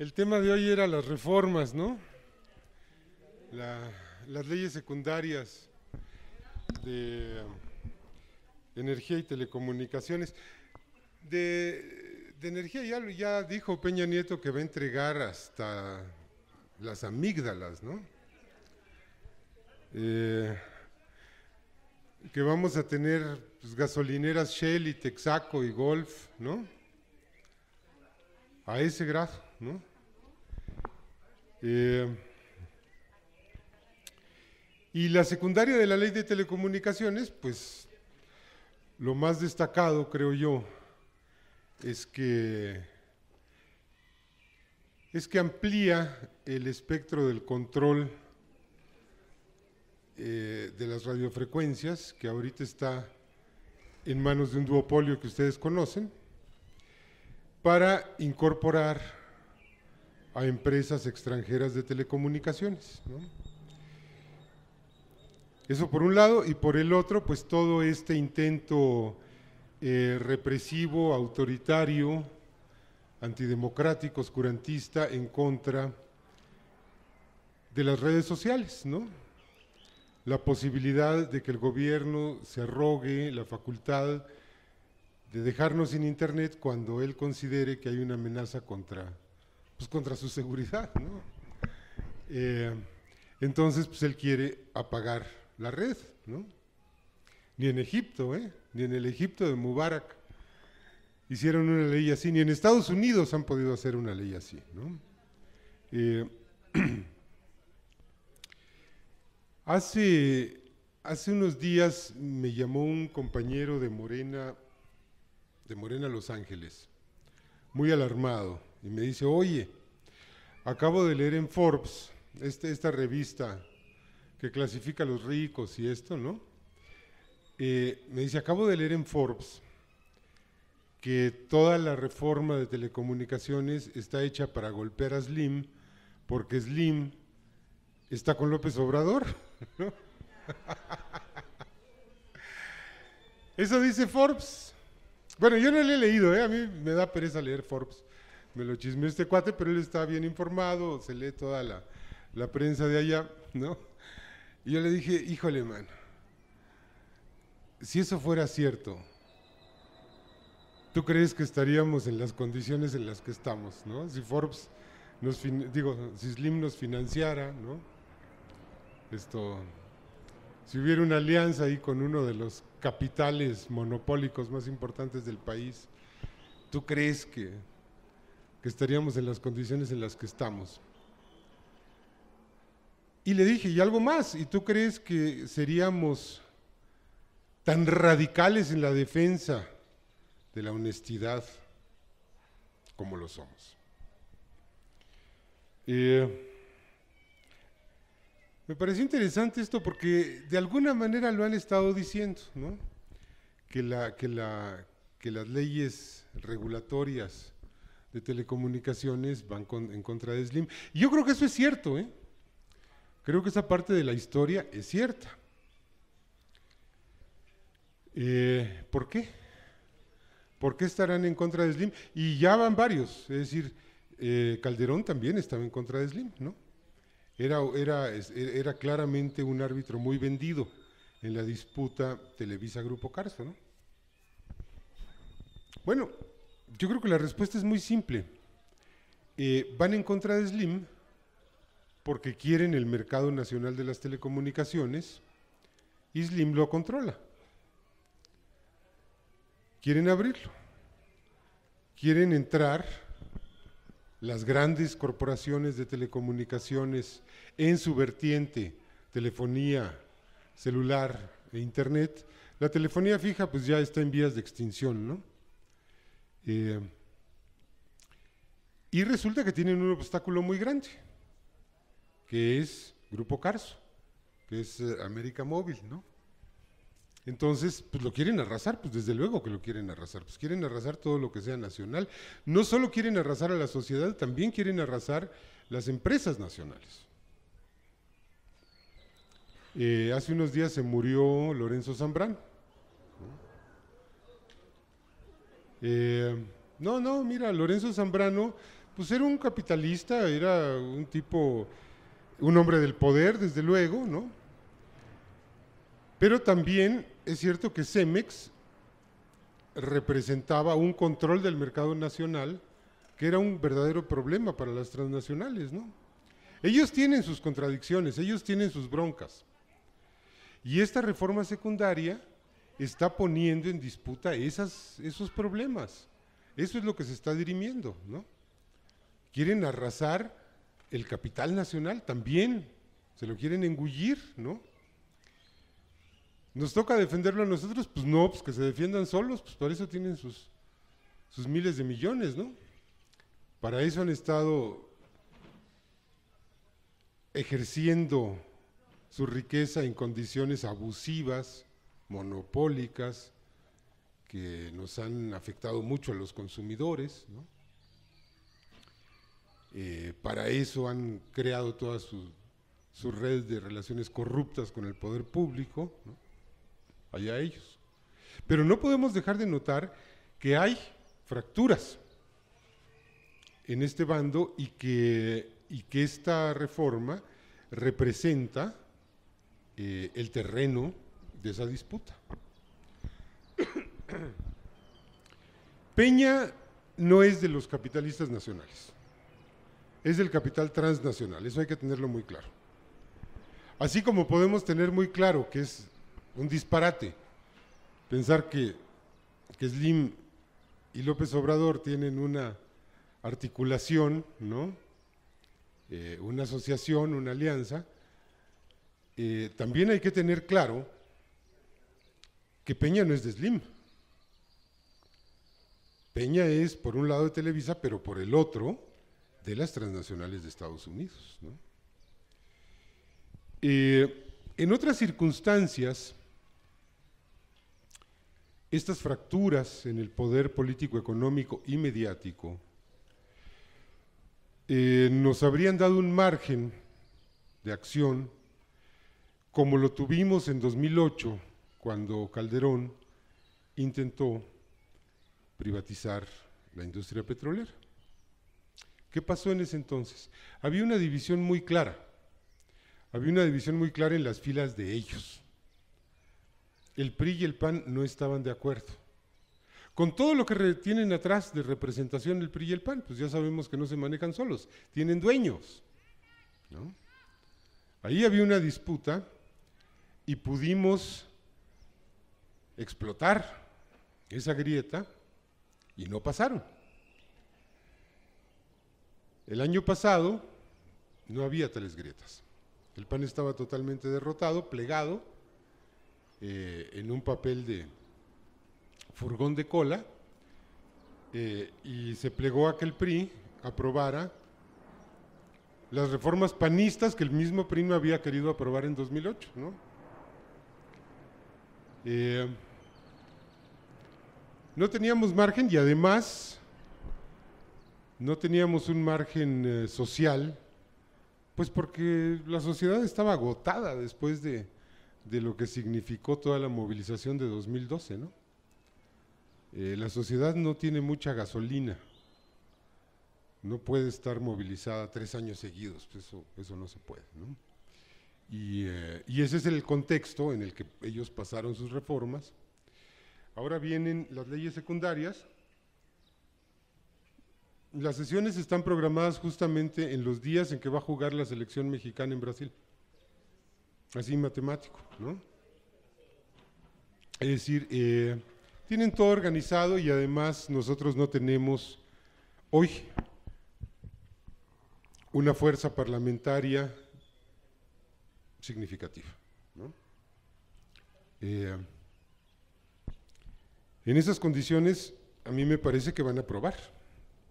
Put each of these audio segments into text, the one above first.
El tema de hoy era las reformas, ¿no? las leyes secundarias de energía y telecomunicaciones. De, de energía ya, ya dijo Peña Nieto que va a entregar hasta las amígdalas, ¿no? Eh, que vamos a tener pues, gasolineras Shell y Texaco y Golf, ¿no? A ese grado, ¿no? Eh, y la secundaria de la ley de telecomunicaciones, pues lo más destacado, creo yo, es que, es que amplía el espectro del control eh, de las radiofrecuencias, que ahorita está en manos de un duopolio que ustedes conocen, para incorporar a empresas extranjeras de telecomunicaciones. Eso por un lado, y por el otro, pues todo este intento eh, represivo, autoritario, antidemocrático, oscurantista, en contra de las redes sociales, La posibilidad de que el gobierno se arrogue la facultad de dejarnos sin internet cuando él considere que hay una amenaza contra pues, contra su seguridad, ¿no? Eh, entonces, pues él quiere apagar la red, ¿no? Ni en Egipto, ¿eh? Ni en el Egipto de Mubarak hicieron una ley así, ni en Estados Unidos han podido hacer una ley así, ¿no? Eh, hace, hace unos días me llamó un compañero de Morena, de Morena Los Ángeles, muy alarmado y me dice, oye, acabo de leer en Forbes, este, esta revista que clasifica a los ricos y esto, ¿no? Eh, me dice, acabo de leer en Forbes que toda la reforma de telecomunicaciones está hecha para golpear a Slim, porque Slim está con López Obrador. Eso dice Forbes. Bueno, yo no le he leído, ¿eh? a mí me da pereza leer Forbes me lo chismeó este cuate, pero él está bien informado, se lee toda la, la prensa de allá, ¿no? Y yo le dije, híjole, man, si eso fuera cierto, ¿tú crees que estaríamos en las condiciones en las que estamos, ¿no? Si Forbes nos, digo, si Slim nos financiara, ¿no? Esto, si hubiera una alianza ahí con uno de los capitales monopólicos más importantes del país, ¿tú crees que que estaríamos en las condiciones en las que estamos. Y le dije, y algo más, ¿y tú crees que seríamos tan radicales en la defensa de la honestidad como lo somos? Eh, me pareció interesante esto porque de alguna manera lo han estado diciendo, ¿no? Que, la, que, la, que las leyes regulatorias de telecomunicaciones van en contra de Slim. Y yo creo que eso es cierto, ¿eh? Creo que esa parte de la historia es cierta. Eh, ¿Por qué? ¿Por qué estarán en contra de Slim? Y ya van varios, es decir, eh, Calderón también estaba en contra de Slim, ¿no? Era, era, e-, era claramente un árbitro muy vendido en la disputa Televisa-Grupo Carso, ¿no? Bueno, yo creo que la respuesta es muy simple. Eh, van en contra de Slim porque quieren el mercado nacional de las telecomunicaciones y Slim lo controla. Quieren abrirlo. Quieren entrar las grandes corporaciones de telecomunicaciones en su vertiente, telefonía, celular e internet. La telefonía fija pues ya está en vías de extinción, ¿no? Eh, y resulta que tienen un obstáculo muy grande, que es Grupo Carso, que es eh, América Móvil, ¿no? Entonces, pues lo quieren arrasar, pues desde luego que lo quieren arrasar, pues quieren arrasar todo lo que sea nacional. No solo quieren arrasar a la sociedad, también quieren arrasar las empresas nacionales. Eh, hace unos días se murió Lorenzo Zambrano, Eh, no, no, mira, Lorenzo Zambrano, pues era un capitalista, era un tipo, un hombre del poder, desde luego, ¿no? Pero también es cierto que Cemex representaba un control del mercado nacional que era un verdadero problema para las transnacionales, ¿no? Ellos tienen sus contradicciones, ellos tienen sus broncas. Y esta reforma secundaria está poniendo en disputa esos problemas. Eso es lo que se está dirimiendo, ¿no? Quieren arrasar el capital nacional también, se lo quieren engullir, ¿no? ¿Nos toca defenderlo a nosotros? Pues no, pues que se defiendan solos, pues por eso tienen sus, sus miles de millones, ¿no? Para eso han estado ejerciendo su riqueza en condiciones abusivas, monopólicas que nos han afectado mucho a los consumidores. Eh, para eso han creado toda su, red de relaciones corruptas con el poder público, allá ellos. Pero no podemos dejar de notar que hay fracturas en este bando y que, esta reforma representa eh, el terreno de esa disputa. Peña no es de los capitalistas nacionales, es del capital transnacional, eso hay que tenerlo muy claro. Así como podemos tener muy claro que es un disparate pensar que, Slim y López Obrador tienen una articulación, ¿no? Eh, una asociación, una alianza, eh, también hay que tener claro que Peña no es de Slim. Peña es por un lado de Televisa, pero por el otro de las transnacionales de Estados Unidos. Eh, en otras circunstancias, estas fracturas en el poder político, económico y mediático eh, nos habrían dado un margen de acción como lo tuvimos en 2008 cuando Calderón intentó privatizar la industria petrolera. ¿Qué pasó en ese entonces? Había una división muy clara, había una división muy clara en las filas de ellos. El PRI y el PAN no estaban de acuerdo. Con todo lo que tienen atrás de representación el PRI y el PAN, pues ya sabemos que no se manejan solos, tienen dueños. Ahí había una disputa y pudimos explotar esa grieta y no pasaron. El año pasado no había tales grietas. El PAN estaba totalmente derrotado, plegado eh, en un papel de furgón de cola eh, y se plegó a que el PRI aprobara las reformas panistas que el mismo PRI no había querido aprobar en 2008. ¿no? Eh, no teníamos margen y además no teníamos un margen eh, social, pues porque la sociedad estaba agotada después de, lo que significó toda la movilización de 2012, ¿no? Eh, la sociedad no tiene mucha gasolina, no puede estar movilizada tres años seguidos, pues eso, eso no se puede, ¿no? Eh, y ese es el contexto en el que ellos pasaron sus reformas Ahora vienen las leyes secundarias. Las sesiones están programadas justamente en los días en que va a jugar la selección mexicana en Brasil. Así matemático, ¿no? Es decir, eh, tienen todo organizado y además nosotros no tenemos hoy una fuerza parlamentaria significativa. ¿no? Eh, en esas condiciones, a mí me parece que van a aprobar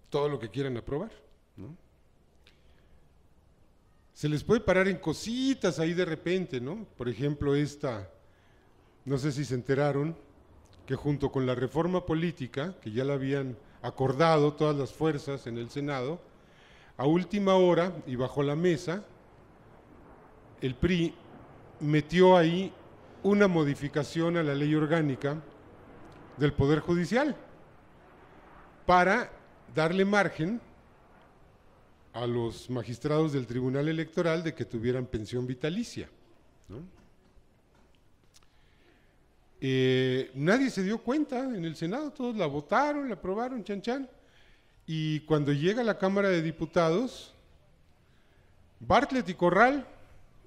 todo lo que quieran aprobar. Se les puede parar en cositas ahí de repente, ¿no? Por ejemplo, esta, no sé si se enteraron, que junto con la reforma política, que ya la habían acordado todas las fuerzas en el Senado, a última hora y bajo la mesa, el PRI metió ahí una modificación a la ley orgánica del Poder Judicial para darle margen a los magistrados del Tribunal Electoral de que tuvieran pensión vitalicia. Eh, nadie se dio cuenta en el Senado, todos la votaron, la aprobaron, chan chan. Y cuando llega a la Cámara de Diputados, Bartlett y Corral,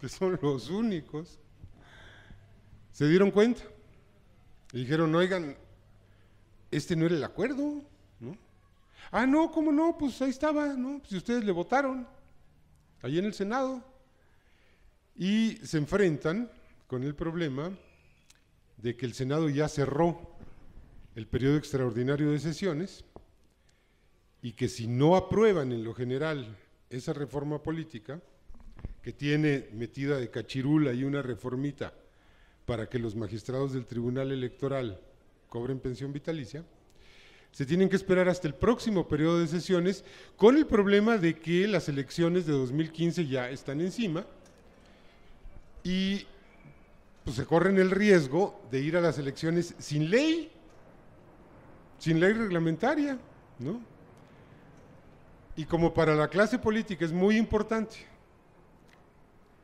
que son los únicos, se dieron cuenta. Y dijeron, oigan, este no era el acuerdo, ¿no? Ah, no, ¿cómo no? Pues ahí estaba, ¿no? Pues si ustedes le votaron, ahí en el Senado. Y se enfrentan con el problema de que el Senado ya cerró el periodo extraordinario de sesiones y que si no aprueban en lo general esa reforma política, que tiene metida de cachirula y una reformita para que los magistrados del Tribunal Electoral cobren pensión vitalicia, se tienen que esperar hasta el próximo periodo de sesiones con el problema de que las elecciones de 2015 ya están encima y pues se corren el riesgo de ir a las elecciones sin ley, sin ley reglamentaria, ¿no? Y como para la clase política es muy importante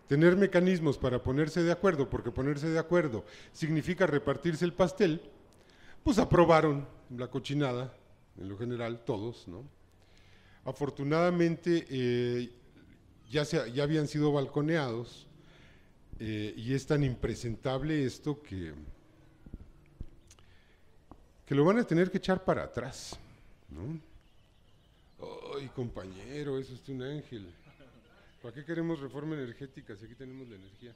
tener mecanismos para ponerse de acuerdo, porque ponerse de acuerdo significa repartirse el pastel, pues, aprobaron la cochinada, en lo general, todos, ¿no? Afortunadamente eh, ya, se, ya habían sido balconeados eh, y es tan impresentable esto que, que lo van a tener que echar para atrás, ¿no? Ay, compañero, eso es un ángel. ¿Para qué queremos reforma energética si aquí tenemos la energía?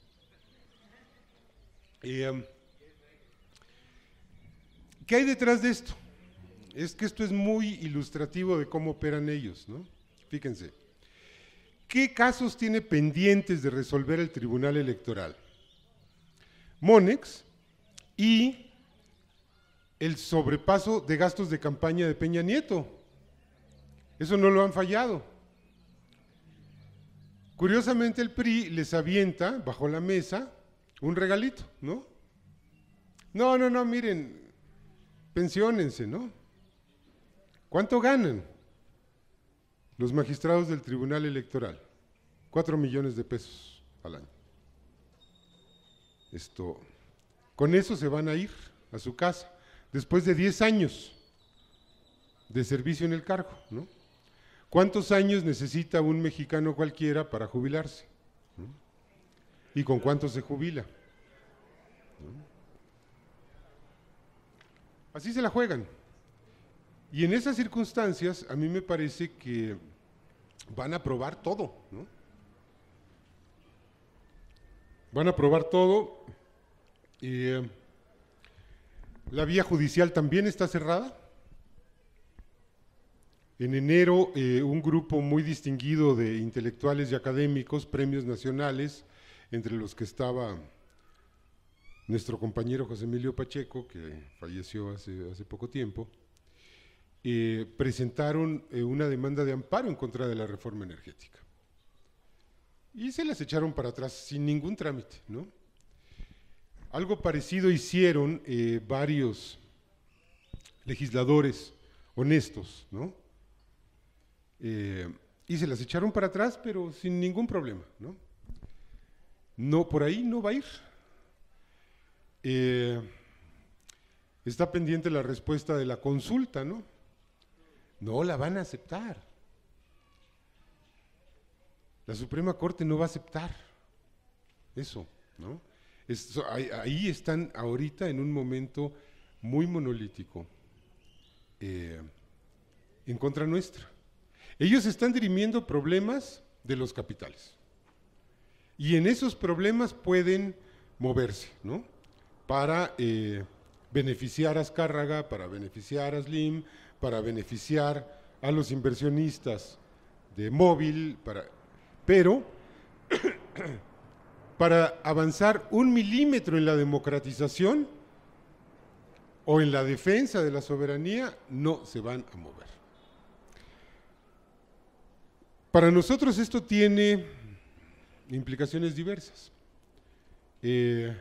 Eh, ¿Qué hay detrás de esto? Es que esto es muy ilustrativo de cómo operan ellos, ¿no? Fíjense. ¿Qué casos tiene pendientes de resolver el Tribunal Electoral? Monex y el sobrepaso de gastos de campaña de Peña Nieto. Eso no lo han fallado. Curiosamente el PRI les avienta bajo la mesa un regalito, ¿no? No, no, no, miren, pensionense, ¿no? ¿Cuánto ganan los magistrados del Tribunal Electoral? Cuatro millones de pesos al año. Esto, con eso se van a ir a su casa después de diez años de servicio en el cargo, ¿no? ¿Cuántos años necesita un mexicano cualquiera para jubilarse? ¿Y con cuánto se jubila? ¿No? Así se la juegan. Y en esas circunstancias a mí me parece que van a probar todo, ¿no? Van a probar todo. y eh, la vía judicial también está cerrada. En enero, eh, un grupo muy distinguido de intelectuales y académicos, premios nacionales, entre los que estaba nuestro compañero José Emilio Pacheco, que falleció hace, poco tiempo, eh, presentaron eh, una demanda de amparo en contra de la reforma energética. Y se las echaron para atrás sin ningún trámite, ¿no? Algo parecido hicieron eh, varios legisladores honestos, ¿no? y se las echaron para atrás, pero sin ningún problema, ¿no? No, por ahí no va a ir, eh, está pendiente la respuesta de la consulta, ¿no? No la van a aceptar. La Suprema Corte no va a aceptar eso, ¿no? ahí, están ahorita en un momento muy monolítico, eh, en contra nuestra. Ellos están dirimiendo problemas de los capitales. Y en esos problemas pueden moverse, ¿no? para eh, beneficiar a Azcárraga, para beneficiar a Slim, para beneficiar a los inversionistas de móvil, para, pero para avanzar un milímetro en la democratización o en la defensa de la soberanía, no se van a mover. Para nosotros esto tiene implicaciones diversas. Eh,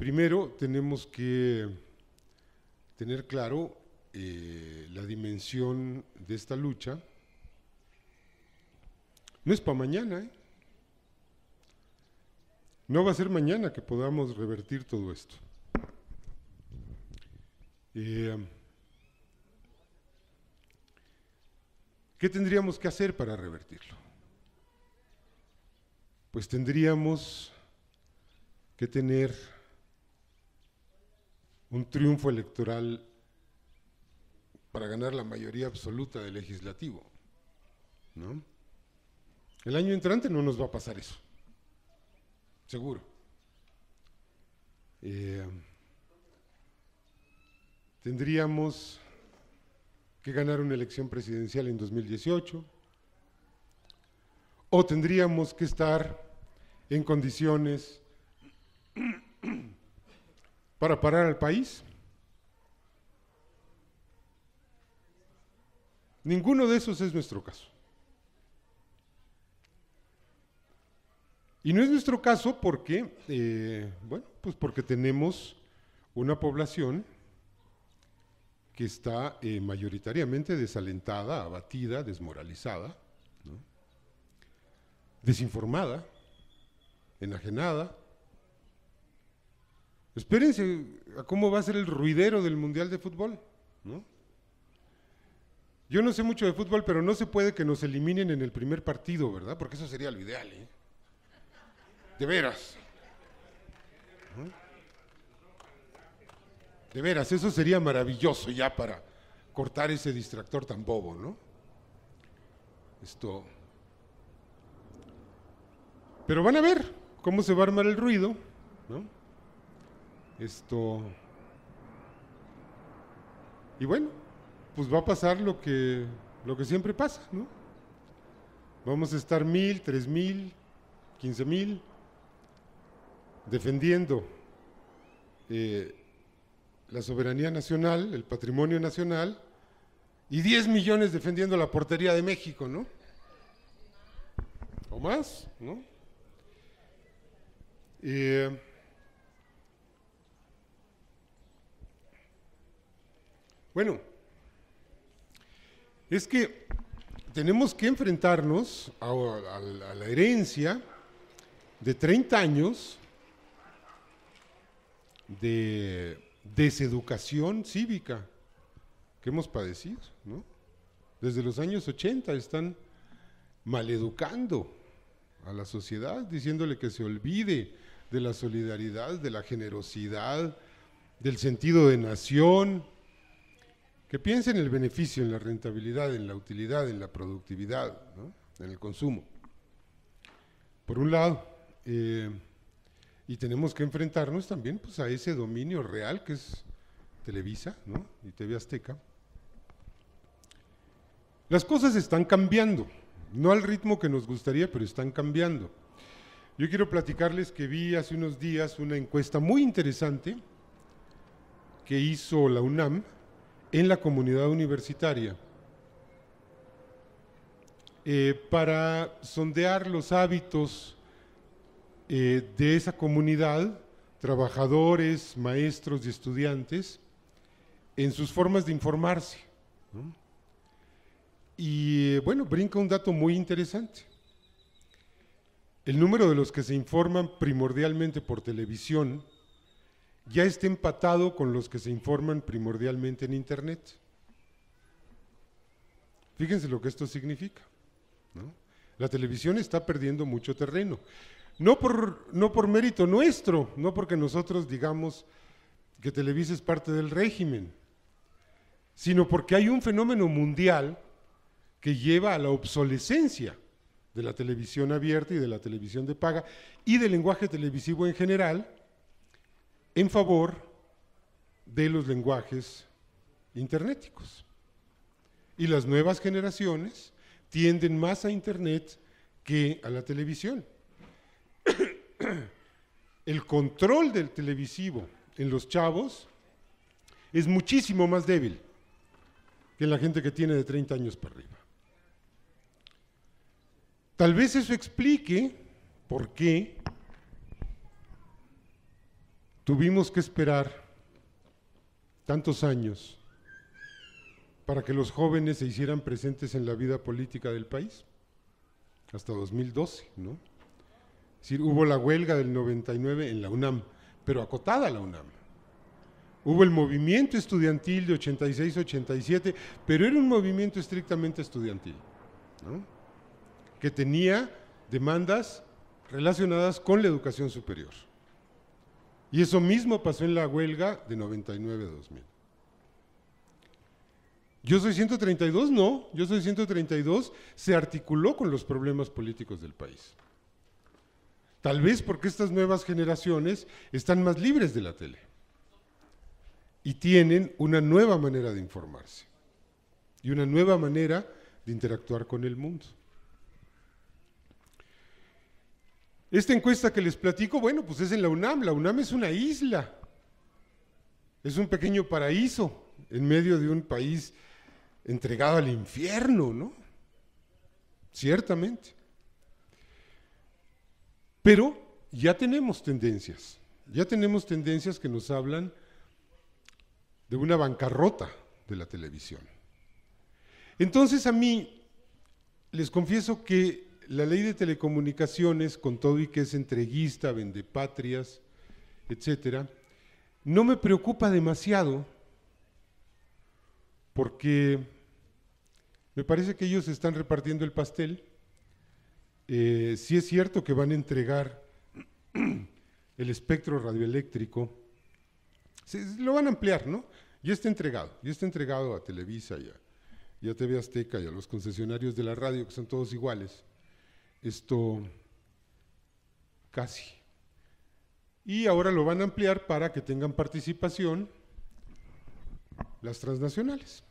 Primero, tenemos que tener claro eh, la dimensión de esta lucha. No es para mañana, ¿eh? No va a ser mañana que podamos revertir todo esto. Eh, ¿Qué tendríamos que hacer para revertirlo? Pues tendríamos que tener un triunfo electoral para ganar la mayoría absoluta del legislativo. ¿no? El año entrante no nos va a pasar eso, seguro. Eh, tendríamos que ganar una elección presidencial en 2018 o tendríamos que estar en condiciones para parar al país? Ninguno de esos es nuestro caso. Y no es nuestro caso porque, eh, bueno, pues porque tenemos una población que está eh, mayoritariamente desalentada, abatida, desmoralizada, desinformada, enajenada, Espérense a cómo va a ser el ruidero del Mundial de Fútbol, ¿no? Yo no sé mucho de fútbol, pero no se puede que nos eliminen en el primer partido, ¿verdad? Porque eso sería lo ideal, ¿eh? De veras. De veras, eso sería maravilloso ya para cortar ese distractor tan bobo, ¿no? Esto. Pero van a ver cómo se va a armar el ruido, ¿no? Esto. Y bueno, pues va a pasar lo que, lo que siempre pasa, ¿no? Vamos a estar mil, tres mil, quince mil defendiendo eh, la soberanía nacional, el patrimonio nacional, y diez millones defendiendo la portería de México, ¿no? O más, ¿no? Eh, Bueno, es que tenemos que enfrentarnos a, la herencia de 30 años de deseducación cívica que hemos padecido, ¿no? Desde los años 80 están maleducando a la sociedad, diciéndole que se olvide de la solidaridad, de la generosidad, del sentido de nación, que piensen en el beneficio, en la rentabilidad, en la utilidad, en la productividad, en el consumo. Por un lado, eh, y tenemos que enfrentarnos también pues, a ese dominio real que es Televisa y TV Azteca. Las cosas están cambiando, no al ritmo que nos gustaría, pero están cambiando. Yo quiero platicarles que vi hace unos días una encuesta muy interesante que hizo la UNAM en la comunidad universitaria. Eh, para sondear los hábitos eh, de esa comunidad, trabajadores, maestros y estudiantes, en sus formas de informarse. Y eh, bueno, brinca un dato muy interesante. El número de los que se informan primordialmente por televisión ya está empatado con los que se informan primordialmente en Internet. Fíjense lo que esto significa. La televisión está perdiendo mucho terreno. No por, no por mérito nuestro, no porque nosotros digamos que Televisa es parte del régimen, sino porque hay un fenómeno mundial que lleva a la obsolescencia de la televisión abierta y de la televisión de paga y del lenguaje televisivo en general, en favor de los lenguajes internéticos. Y las nuevas generaciones tienden más a Internet que a la televisión. El control del televisivo en los chavos es muchísimo más débil que en la gente que tiene de 30 años para arriba. Tal vez eso explique por qué Tuvimos que esperar tantos años para que los jóvenes se hicieran presentes en la vida política del país, hasta 2012, ¿no? Es decir, hubo la huelga del 99 en la UNAM, pero acotada la UNAM. Hubo el movimiento estudiantil de 86-87, pero era un movimiento estrictamente estudiantil, ¿no? que tenía demandas relacionadas con la educación superior. Y eso mismo pasó en la huelga de 99 a 2000. Yo soy 132, no, yo soy 132, se articuló con los problemas políticos del país. Tal vez porque estas nuevas generaciones están más libres de la tele y tienen una nueva manera de informarse y una nueva manera de interactuar con el mundo. Esta encuesta que les platico, bueno, pues es en la UNAM. La UNAM es una isla. Es un pequeño paraíso en medio de un país entregado al infierno, ¿no? Ciertamente. Pero ya tenemos tendencias, ya tenemos tendencias que nos hablan de una bancarrota de la televisión. Entonces a mí, les confieso que la ley de telecomunicaciones, con todo y que es entreguista, vende patrias, etcétera, no me preocupa demasiado porque me parece que ellos están repartiendo el pastel. Eh, si es cierto que van a entregar el espectro radioeléctrico, lo van a ampliar, ¿no? Ya está entregado, ya está entregado a Televisa ya, ya y a TV Azteca y a los concesionarios de la radio, que son todos iguales esto casi. Y ahora lo van a ampliar para que tengan participación las transnacionales.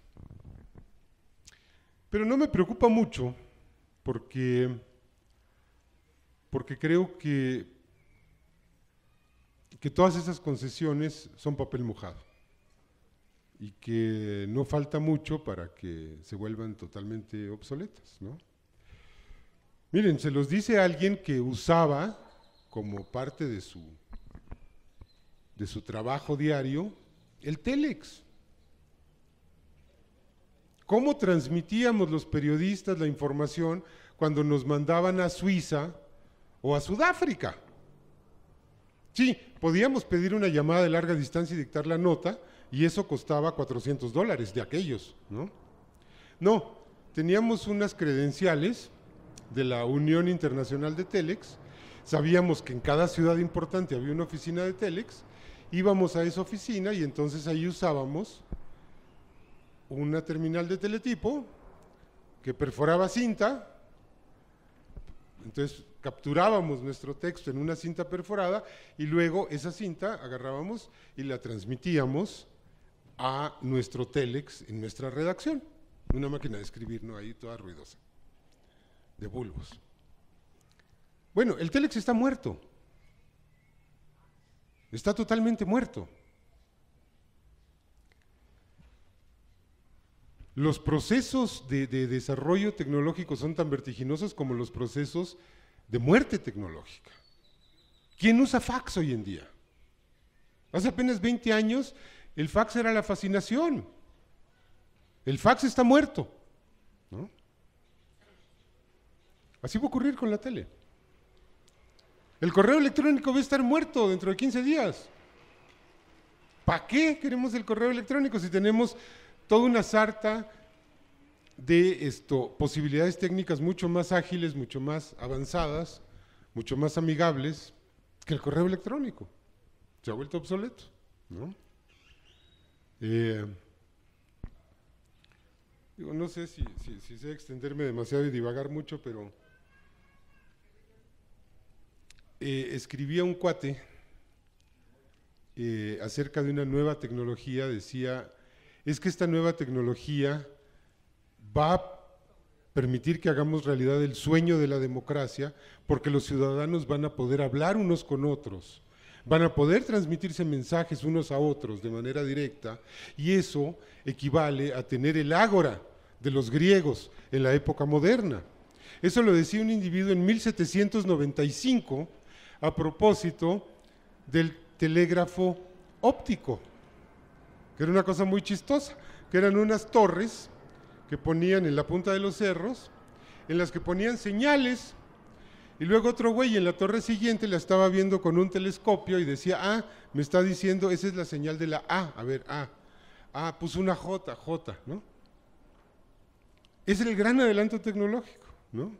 Pero no me preocupa mucho porque, porque creo que, que todas esas concesiones son papel mojado y que no falta mucho para que se vuelvan totalmente obsoletas, ¿no? Miren, se los dice alguien que usaba como parte de su, de su trabajo diario el Telex. ¿Cómo transmitíamos los periodistas la información cuando nos mandaban a Suiza o a Sudáfrica? Sí, podíamos pedir una llamada de larga distancia y dictar la nota, y eso costaba 400 dólares de aquellos, ¿no? No, teníamos unas credenciales de la Unión Internacional de Telex. Sabíamos que en cada ciudad importante había una oficina de Telex. Íbamos a esa oficina y entonces ahí usábamos una terminal de teletipo que perforaba cinta. Entonces capturábamos nuestro texto en una cinta perforada y luego esa cinta agarrábamos y la transmitíamos a nuestro telex en nuestra redacción. Una máquina de escribir, ¿no? Ahí toda ruidosa de bulbos. Bueno, el Telex está muerto. Está totalmente muerto. Los procesos de, de desarrollo tecnológico son tan vertiginosos como los procesos de muerte tecnológica. ¿Quién usa fax hoy en día? Hace apenas 20 años el fax era la fascinación. El fax está muerto. Así va a ocurrir con la tele. El correo electrónico va a estar muerto dentro de 15 días. ¿Para qué queremos el correo electrónico si tenemos toda una sarta de esto, posibilidades técnicas mucho más ágiles, mucho más avanzadas, mucho más amigables que el correo electrónico? Se ha vuelto obsoleto, ¿no? Eh, sé si sé extenderme demasiado y divagar mucho, pero... Eh, escribía un cuate eh, acerca de una nueva tecnología, decía, es que esta nueva tecnología va a permitir que hagamos realidad el sueño de la democracia, porque los ciudadanos van a poder hablar unos con otros, van a poder transmitirse mensajes unos a otros de manera directa, y eso equivale a tener el ágora de los griegos en la época moderna. Eso lo decía un individuo en 1795 a propósito del telégrafo óptico, que era una cosa muy chistosa, que eran unas torres que ponían en la punta de los cerros, en las que ponían señales, y luego otro güey en la torre siguiente la estaba viendo con un telescopio y decía, ah, me está diciendo, esa es la señal de la A, a ver, A, ah, puso una J, J, ¿no? Es el gran adelanto tecnológico, ¿no?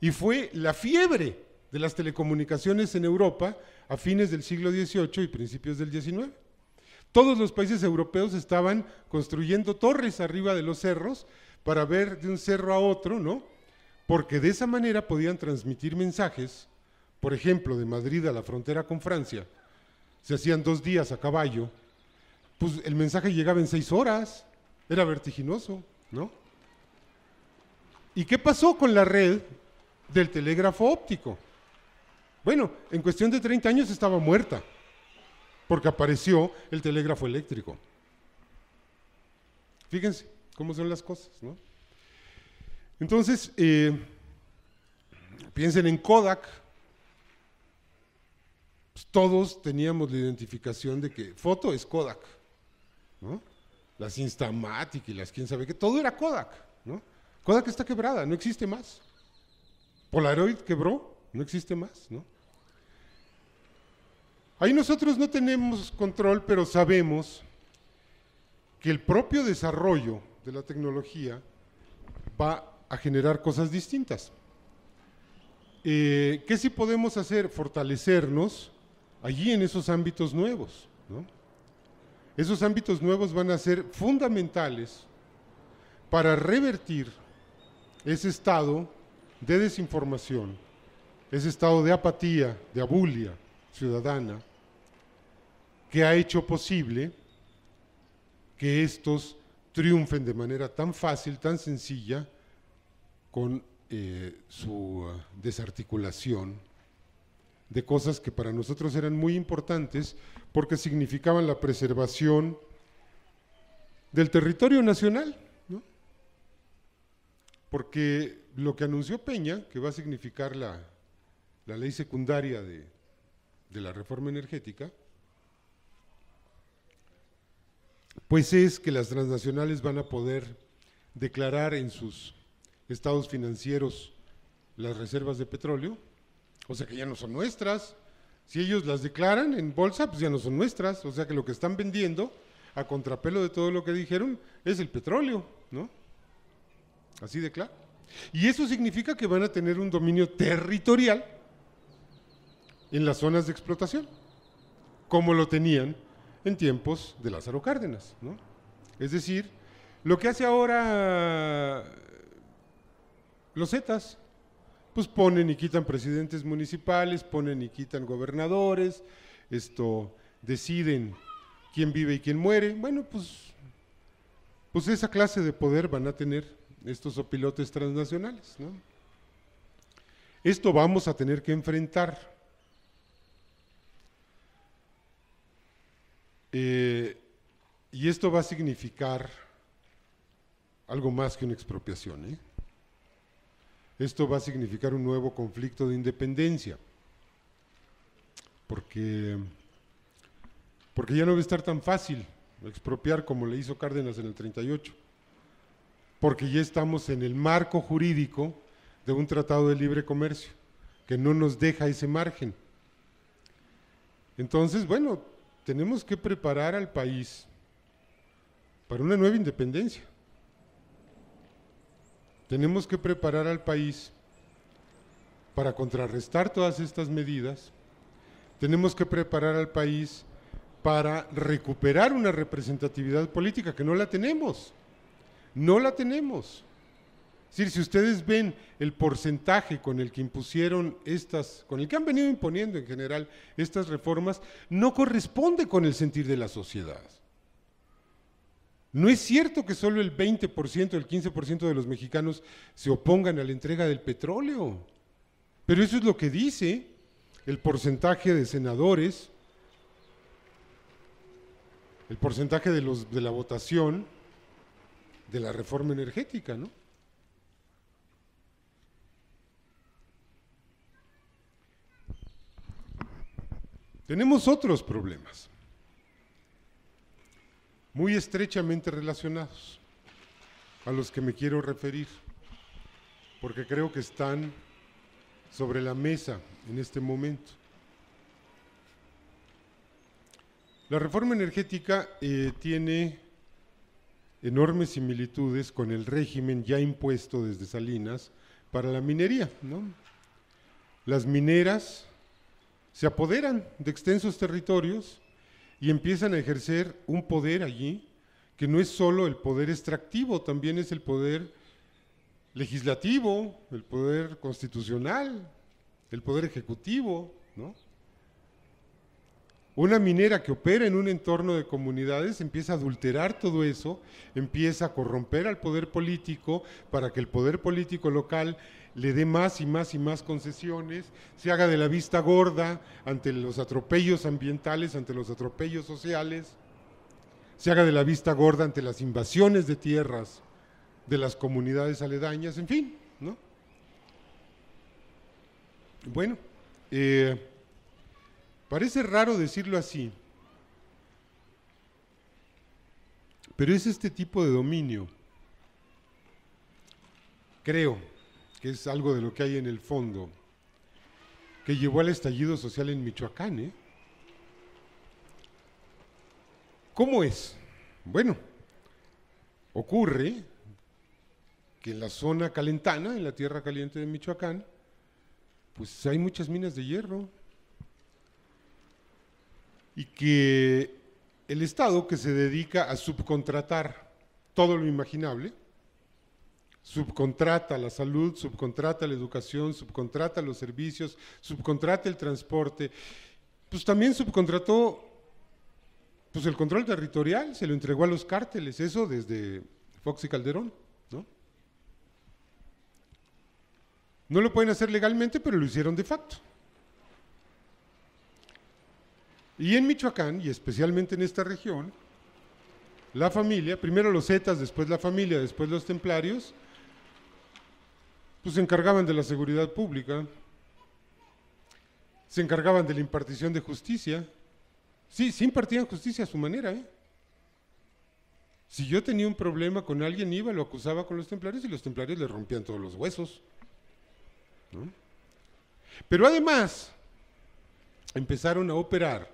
Y fue la fiebre de las telecomunicaciones en Europa a fines del siglo XVIII y principios del XIX. Todos los países europeos estaban construyendo torres arriba de los cerros para ver de un cerro a otro, ¿no? Porque de esa manera podían transmitir mensajes, por ejemplo, de Madrid a la frontera con Francia. Se hacían dos días a caballo, pues el mensaje llegaba en seis horas, era vertiginoso, ¿no? ¿Y qué pasó con la red del telégrafo óptico? Bueno, en cuestión de 30 años estaba muerta, porque apareció el telégrafo eléctrico. Fíjense cómo son las cosas, ¿no? Entonces, eh, piensen en Kodak. Pues, todos teníamos la identificación de que foto es Kodak, ¿no? Las Instamatic y las quién sabe qué, todo era Kodak, ¿no? Kodak está quebrada, no existe más. Polaroid quebró, no existe más, ¿no? Ahí nosotros no tenemos control, pero sabemos que el propio desarrollo de la tecnología va a generar cosas distintas. Eh, ¿Qué sí podemos hacer? Fortalecernos allí en esos ámbitos nuevos. Esos ámbitos nuevos van a ser fundamentales para revertir ese estado de desinformación, ese estado de apatía, de abulia ciudadana, que ha hecho posible que estos triunfen de manera tan fácil, tan sencilla, con eh, su uh, desarticulación de cosas que para nosotros eran muy importantes porque significaban la preservación del territorio nacional, porque lo que anunció Peña, que va a significar la, ley secundaria de la reforma energética, pues es que las transnacionales van a poder declarar en sus estados financieros las reservas de petróleo, o sea que ya no son nuestras. Si ellos las declaran en bolsa, pues ya no son nuestras, o sea que lo que están vendiendo, a contrapelo de todo lo que dijeron, es el petróleo, ¿no? Así de claro. Y eso significa que van a tener un dominio territorial en las zonas de explotación, como lo tenían en tiempos de Lázaro Cárdenas. Es decir, lo que hace ahora los Zetas, pues ponen y quitan presidentes municipales, ponen y quitan gobernadores, esto deciden quién vive y quién muere. Bueno, pues, pues esa clase de poder van a tener estos opilotes transnacionales. ¿no? Esto vamos a tener que enfrentar Eh, y esto va a significar algo más que una expropiación. ¿eh? Esto va a significar un nuevo conflicto de independencia, porque, porque ya no va a estar tan fácil expropiar como le hizo Cárdenas en el 38, porque ya estamos en el marco jurídico de un tratado de libre comercio, que no nos deja ese margen. Entonces, bueno, tenemos que preparar al país para una nueva independencia. Tenemos que preparar al país para contrarrestar todas estas medidas. Tenemos que preparar al país para recuperar una representatividad política que no la tenemos. No la tenemos. Es decir, si ustedes ven el porcentaje con el que impusieron estas, con el que han venido imponiendo en general estas reformas, no corresponde con el sentir de la sociedad. No es cierto que solo el 20%, el 15% de los mexicanos se opongan a la entrega del petróleo, pero eso es lo que dice el porcentaje de senadores, el porcentaje de, de la votación de la reforma energética, ¿no? Tenemos otros problemas, muy estrechamente relacionados, a los que me quiero referir, porque creo que están sobre la mesa en este momento. La reforma energética eh, tiene enormes similitudes con el régimen ya impuesto desde Salinas para la minería. ¿no? Las mineras se apoderan de extensos territorios y empiezan a ejercer un poder allí que no es solo el poder extractivo, también es el poder legislativo, el poder constitucional, el poder ejecutivo, Una minera que opera en un entorno de comunidades empieza a adulterar todo eso, empieza a corromper al poder político para que el poder político local le dé más y más y más concesiones, se haga de la vista gorda ante los atropellos ambientales, ante los atropellos sociales, se haga de la vista gorda ante las invasiones de tierras de las comunidades aledañas, en fin, ¿no? Bueno, eh, parece raro decirlo así, pero es este tipo de dominio, creo, que es algo de lo que hay en el fondo, que llevó al estallido social en Michoacán. ¿eh? ¿Cómo es? Bueno, ocurre que en la zona calentana, en la tierra caliente de Michoacán, pues hay muchas minas de hierro. Y que el Estado que se dedica a subcontratar todo lo imaginable, subcontrata la salud, subcontrata la educación, subcontrata los servicios, subcontrata el transporte, pues también subcontrató pues el control territorial, se lo entregó a los cárteles, eso desde Fox y Calderón, ¿no? No lo pueden hacer legalmente, pero lo hicieron de facto. Y en Michoacán, y especialmente en esta región, la familia, primero los zetas, después la familia, después los templarios, pues se encargaban de la seguridad pública, se encargaban de la impartición de justicia. Sí, sí impartían justicia a su manera. ¿eh? Si yo tenía un problema con alguien, iba, lo acusaba con los templarios y los templarios le rompían todos los huesos. Pero además, empezaron a operar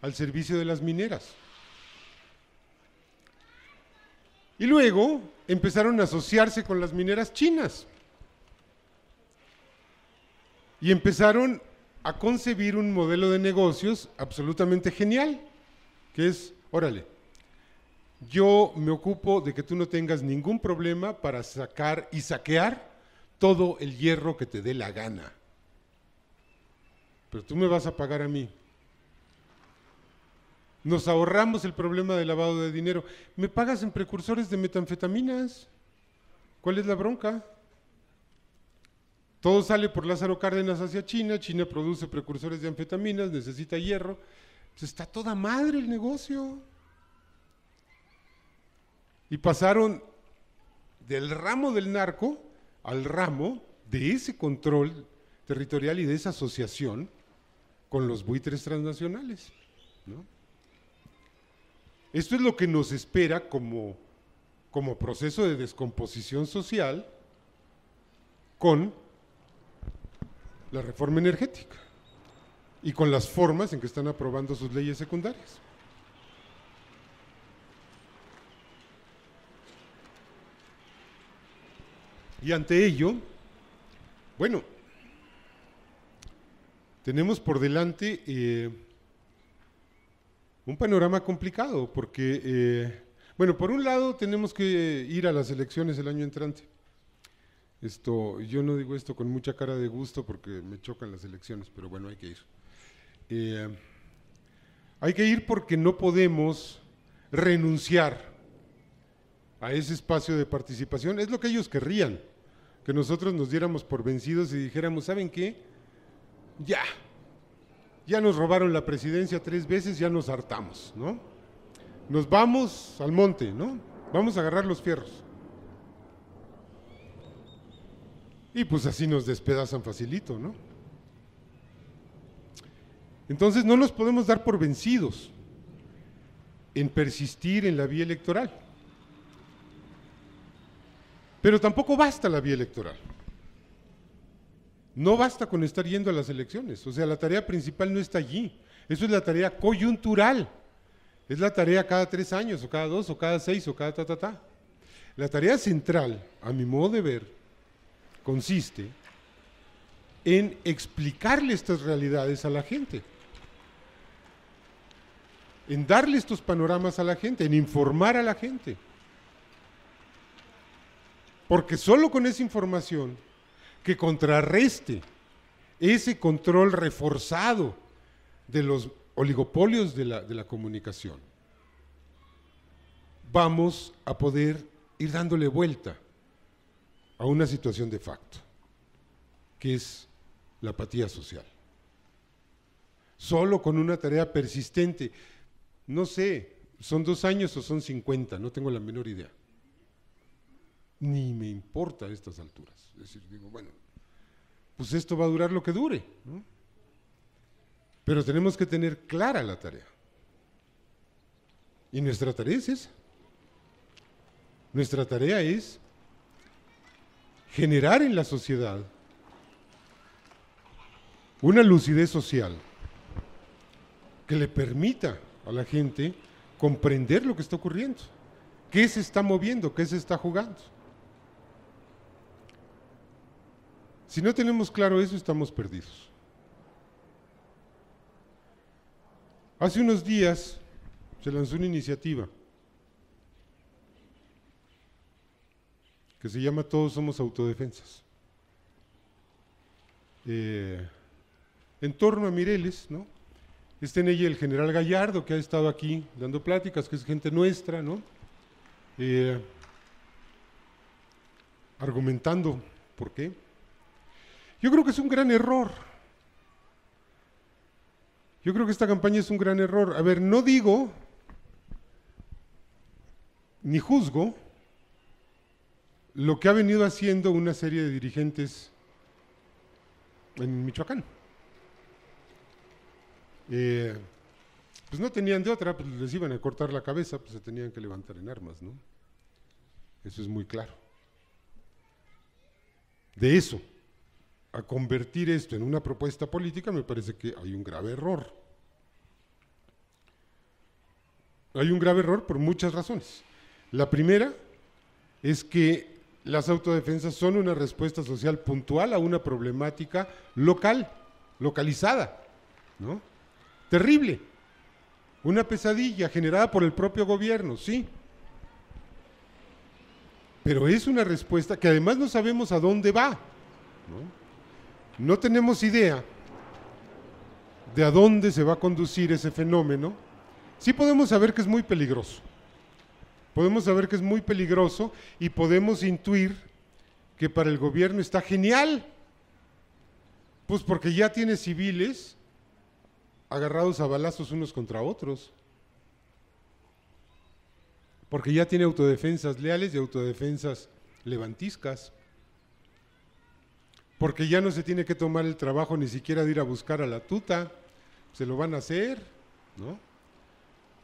al servicio de las mineras. Y luego empezaron a asociarse con las mineras chinas y empezaron a concebir un modelo de negocios absolutamente genial, que es, órale, yo me ocupo de que tú no tengas ningún problema para sacar y saquear todo el hierro que te dé la gana. Pero tú me vas a pagar a mí. Nos ahorramos el problema de lavado de dinero. Me pagas en precursores de metanfetaminas. ¿Cuál es la bronca? Todo sale por Lázaro Cárdenas hacia China, China produce precursores de anfetaminas, necesita hierro. está toda madre el negocio. Y pasaron del ramo del narco al ramo de ese control territorial y de esa asociación con los buitres transnacionales. Esto es lo que nos espera como, como proceso de descomposición social con la reforma energética y con las formas en que están aprobando sus leyes secundarias. Y ante ello, bueno, tenemos por delante eh, un panorama complicado, porque, eh, bueno, por un lado tenemos que ir a las elecciones el año entrante esto, yo no digo esto con mucha cara de gusto porque me chocan las elecciones, pero bueno, hay que ir. Eh, hay que ir porque no podemos renunciar a ese espacio de participación. Es lo que ellos querrían, que nosotros nos diéramos por vencidos y dijéramos, ¿saben qué? Ya, ya nos robaron la presidencia tres veces, ya nos hartamos, ¿no? Nos vamos al monte, ¿no? Vamos a agarrar los fierros. Y pues así nos despedazan facilito, ¿no? Entonces no nos podemos dar por vencidos en persistir en la vía electoral. Pero tampoco basta la vía electoral. No basta con estar yendo a las elecciones. O sea, la tarea principal no está allí. Eso es la tarea coyuntural. Es la tarea cada tres años, o cada dos, o cada seis, o cada ta, ta, ta. La tarea central, a mi modo de ver, consiste en explicarle estas realidades a la gente, en darle estos panoramas a la gente, en informar a la gente. Porque solo con esa información que contrarreste ese control reforzado de los oligopolios de la, de la comunicación, vamos a poder ir dándole vuelta a una situación de facto, que es la apatía social. Solo con una tarea persistente, no sé, son dos años o son 50, no tengo la menor idea. Ni me importa a estas alturas. Es decir, digo, bueno, pues esto va a durar lo que dure. ¿no? Pero tenemos que tener clara la tarea. Y nuestra tarea es esa. Nuestra tarea es generar en la sociedad una lucidez social que le permita a la gente comprender lo que está ocurriendo, qué se está moviendo, qué se está jugando. Si no tenemos claro eso, estamos perdidos. Hace unos días se lanzó una iniciativa que se llama Todos somos autodefensas. Eh, en torno a Mireles, ¿no? Está en ella el general Gallardo, que ha estado aquí dando pláticas, que es gente nuestra, ¿no? Eh, argumentando por qué. Yo creo que es un gran error. Yo creo que esta campaña es un gran error. A ver, no digo ni juzgo lo que ha venido haciendo una serie de dirigentes en Michoacán. Eh, pues no tenían de otra, pues les iban a cortar la cabeza, pues se tenían que levantar en armas, ¿no? Eso es muy claro. De eso, a convertir esto en una propuesta política, me parece que hay un grave error. Hay un grave error por muchas razones. La primera es que las autodefensas son una respuesta social puntual a una problemática local, localizada, ¿no? Terrible. Una pesadilla generada por el propio gobierno, sí. Pero es una respuesta que además no sabemos a dónde va. ¿no? no tenemos idea de a dónde se va a conducir ese fenómeno. Sí podemos saber que es muy peligroso podemos saber que es muy peligroso y podemos intuir que para el gobierno está genial. Pues porque ya tiene civiles agarrados a balazos unos contra otros. Porque ya tiene autodefensas leales y autodefensas levantiscas. Porque ya no se tiene que tomar el trabajo ni siquiera de ir a buscar a la tuta. Se lo van a hacer, ¿no?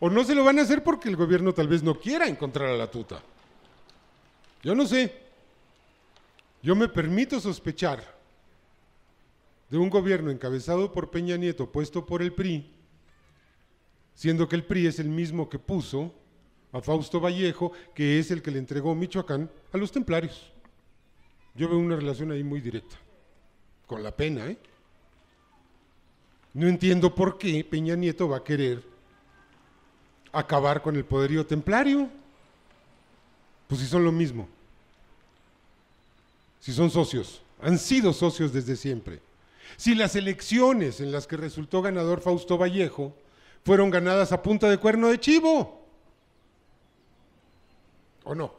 o no se lo van a hacer porque el gobierno tal vez no quiera encontrar a la tuta. Yo no sé. Yo me permito sospechar de un gobierno encabezado por Peña Nieto, puesto por el PRI, siendo que el PRI es el mismo que puso a Fausto Vallejo, que es el que le entregó Michoacán a los templarios. Yo veo una relación ahí muy directa, con la pena, ¿eh? No entiendo por qué Peña Nieto va a querer acabar con el poderío templario. Pues si son lo mismo. Si son socios. Han sido socios desde siempre. Si las elecciones en las que resultó ganador Fausto Vallejo fueron ganadas a punta de cuerno de chivo. ¿O no?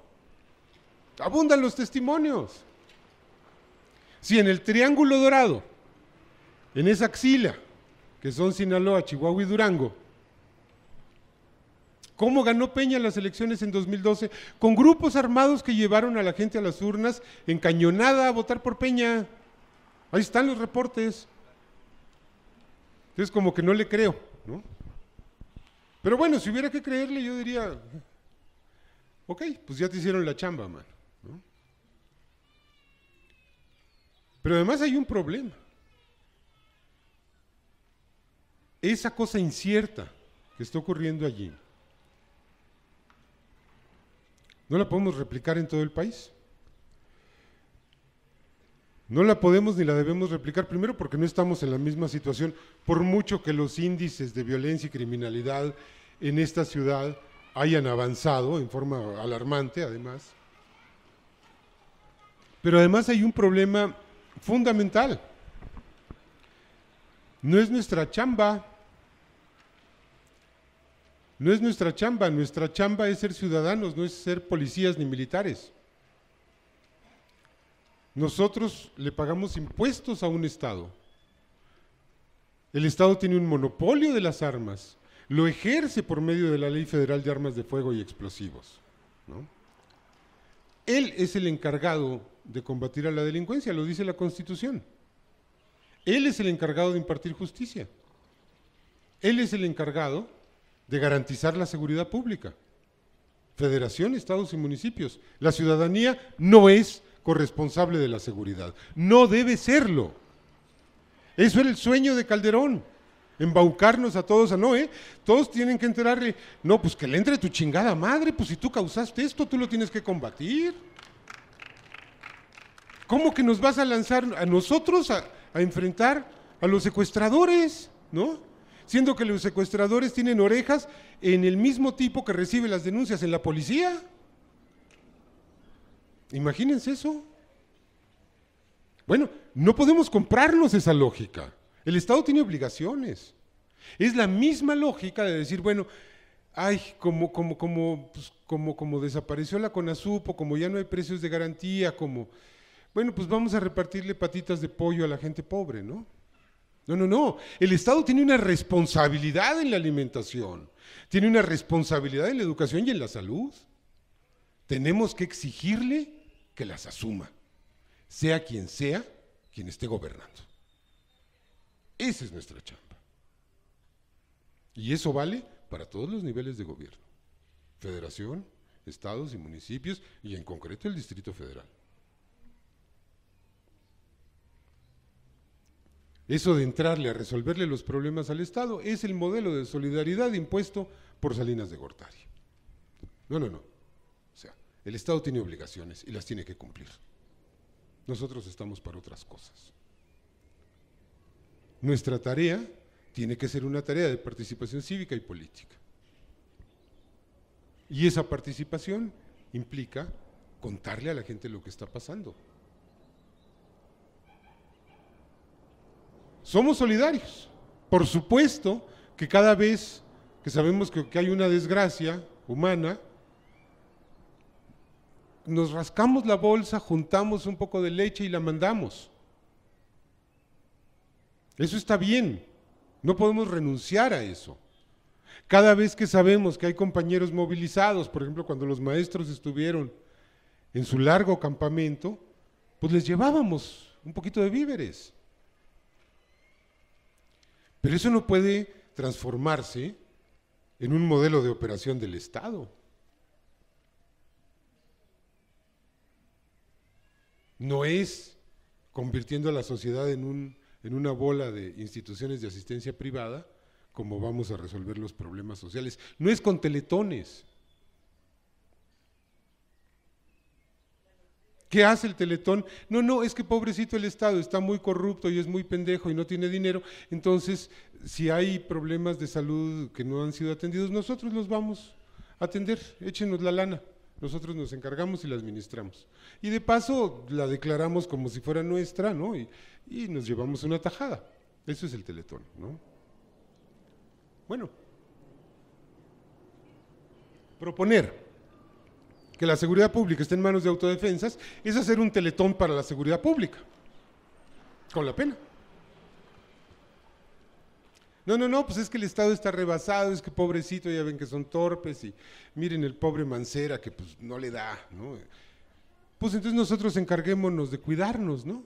Abundan los testimonios. Si en el Triángulo Dorado, en esa axila, que son Sinaloa, Chihuahua y Durango, cómo ganó Peña las elecciones en 2012, con grupos armados que llevaron a la gente a las urnas encañonada a votar por Peña. Ahí están los reportes. Entonces como que no le creo, ¿no? Pero bueno, si hubiera que creerle, yo diría, ok, pues ya te hicieron la chamba, mano. Pero además hay un problema. Esa cosa incierta que está ocurriendo allí ¿No la podemos replicar en todo el país? No la podemos ni la debemos replicar, primero porque no estamos en la misma situación, por mucho que los índices de violencia y criminalidad en esta ciudad hayan avanzado en forma alarmante, además. Pero además hay un problema fundamental. No es nuestra chamba no es nuestra chamba, nuestra chamba es ser ciudadanos, no es ser policías ni militares. Nosotros le pagamos impuestos a un Estado. El Estado tiene un monopolio de las armas, lo ejerce por medio de la Ley Federal de Armas de Fuego y Explosivos. Él es el encargado de combatir a la delincuencia, lo dice la Constitución. Él es el encargado de impartir justicia. Él es el encargado de garantizar la seguridad pública. Federación, estados y municipios. La ciudadanía no es corresponsable de la seguridad. No debe serlo. Eso era el sueño de Calderón. Embaucarnos a todos a no, ¿eh? Todos tienen que enterarle, no, pues que le entre tu chingada madre, pues si tú causaste esto, tú lo tienes que combatir. ¿Cómo que nos vas a lanzar a nosotros a, a enfrentar a los secuestradores, ¿no? siendo que los secuestradores tienen orejas en el mismo tipo que recibe las denuncias en la policía. Imagínense eso. Bueno, no podemos comprarnos esa lógica. El Estado tiene obligaciones. Es la misma lógica de decir, bueno, ay, como, como, como, pues, como, como desapareció la CONASUPO, como ya no hay precios de garantía, como, bueno, pues vamos a repartirle patitas de pollo a la gente pobre, ¿no? No, no, no. El Estado tiene una responsabilidad en la alimentación, tiene una responsabilidad en la educación y en la salud. Tenemos que exigirle que las asuma, sea quien sea quien esté gobernando. Esa es nuestra chamba. Y eso vale para todos los niveles de gobierno, federación, estados y municipios, y en concreto el Distrito Federal. Eso de entrarle a resolverle los problemas al Estado es el modelo de solidaridad impuesto por Salinas de Gortari. No, no, no. O sea, el Estado tiene obligaciones y las tiene que cumplir. Nosotros estamos para otras cosas. Nuestra tarea tiene que ser una tarea de participación cívica y política. Y esa participación implica contarle a la gente lo que está pasando, somos solidarios. Por supuesto que cada vez que sabemos que, hay una desgracia humana, nos rascamos la bolsa, juntamos un poco de leche y la mandamos. Eso está bien, no podemos renunciar a eso. Cada vez que sabemos que hay compañeros movilizados, por ejemplo, cuando los maestros estuvieron en su largo campamento, pues les llevábamos un poquito de víveres. Pero eso no puede transformarse en un modelo de operación del Estado. No es convirtiendo a la sociedad en, un, en una bola de instituciones de asistencia privada como vamos a resolver los problemas sociales. No es con teletones. ¿Qué hace el Teletón? No, no, es que pobrecito el Estado está muy corrupto y es muy pendejo y no tiene dinero. Entonces, si hay problemas de salud que no han sido atendidos, nosotros los vamos a atender. Échenos la lana. Nosotros nos encargamos y la administramos. Y de paso la declaramos como si fuera nuestra, ¿no? Y, nos llevamos una tajada. Eso es el Teletón, ¿no? Bueno. Proponer que la seguridad pública esté en manos de autodefensas, es hacer un teletón para la seguridad pública, con la pena. No, no, no, pues es que el Estado está rebasado, es que pobrecito, ya ven que son torpes y miren el pobre Mancera que pues no le da, ¿no? Pues entonces nosotros encarguémonos de cuidarnos, ¿no?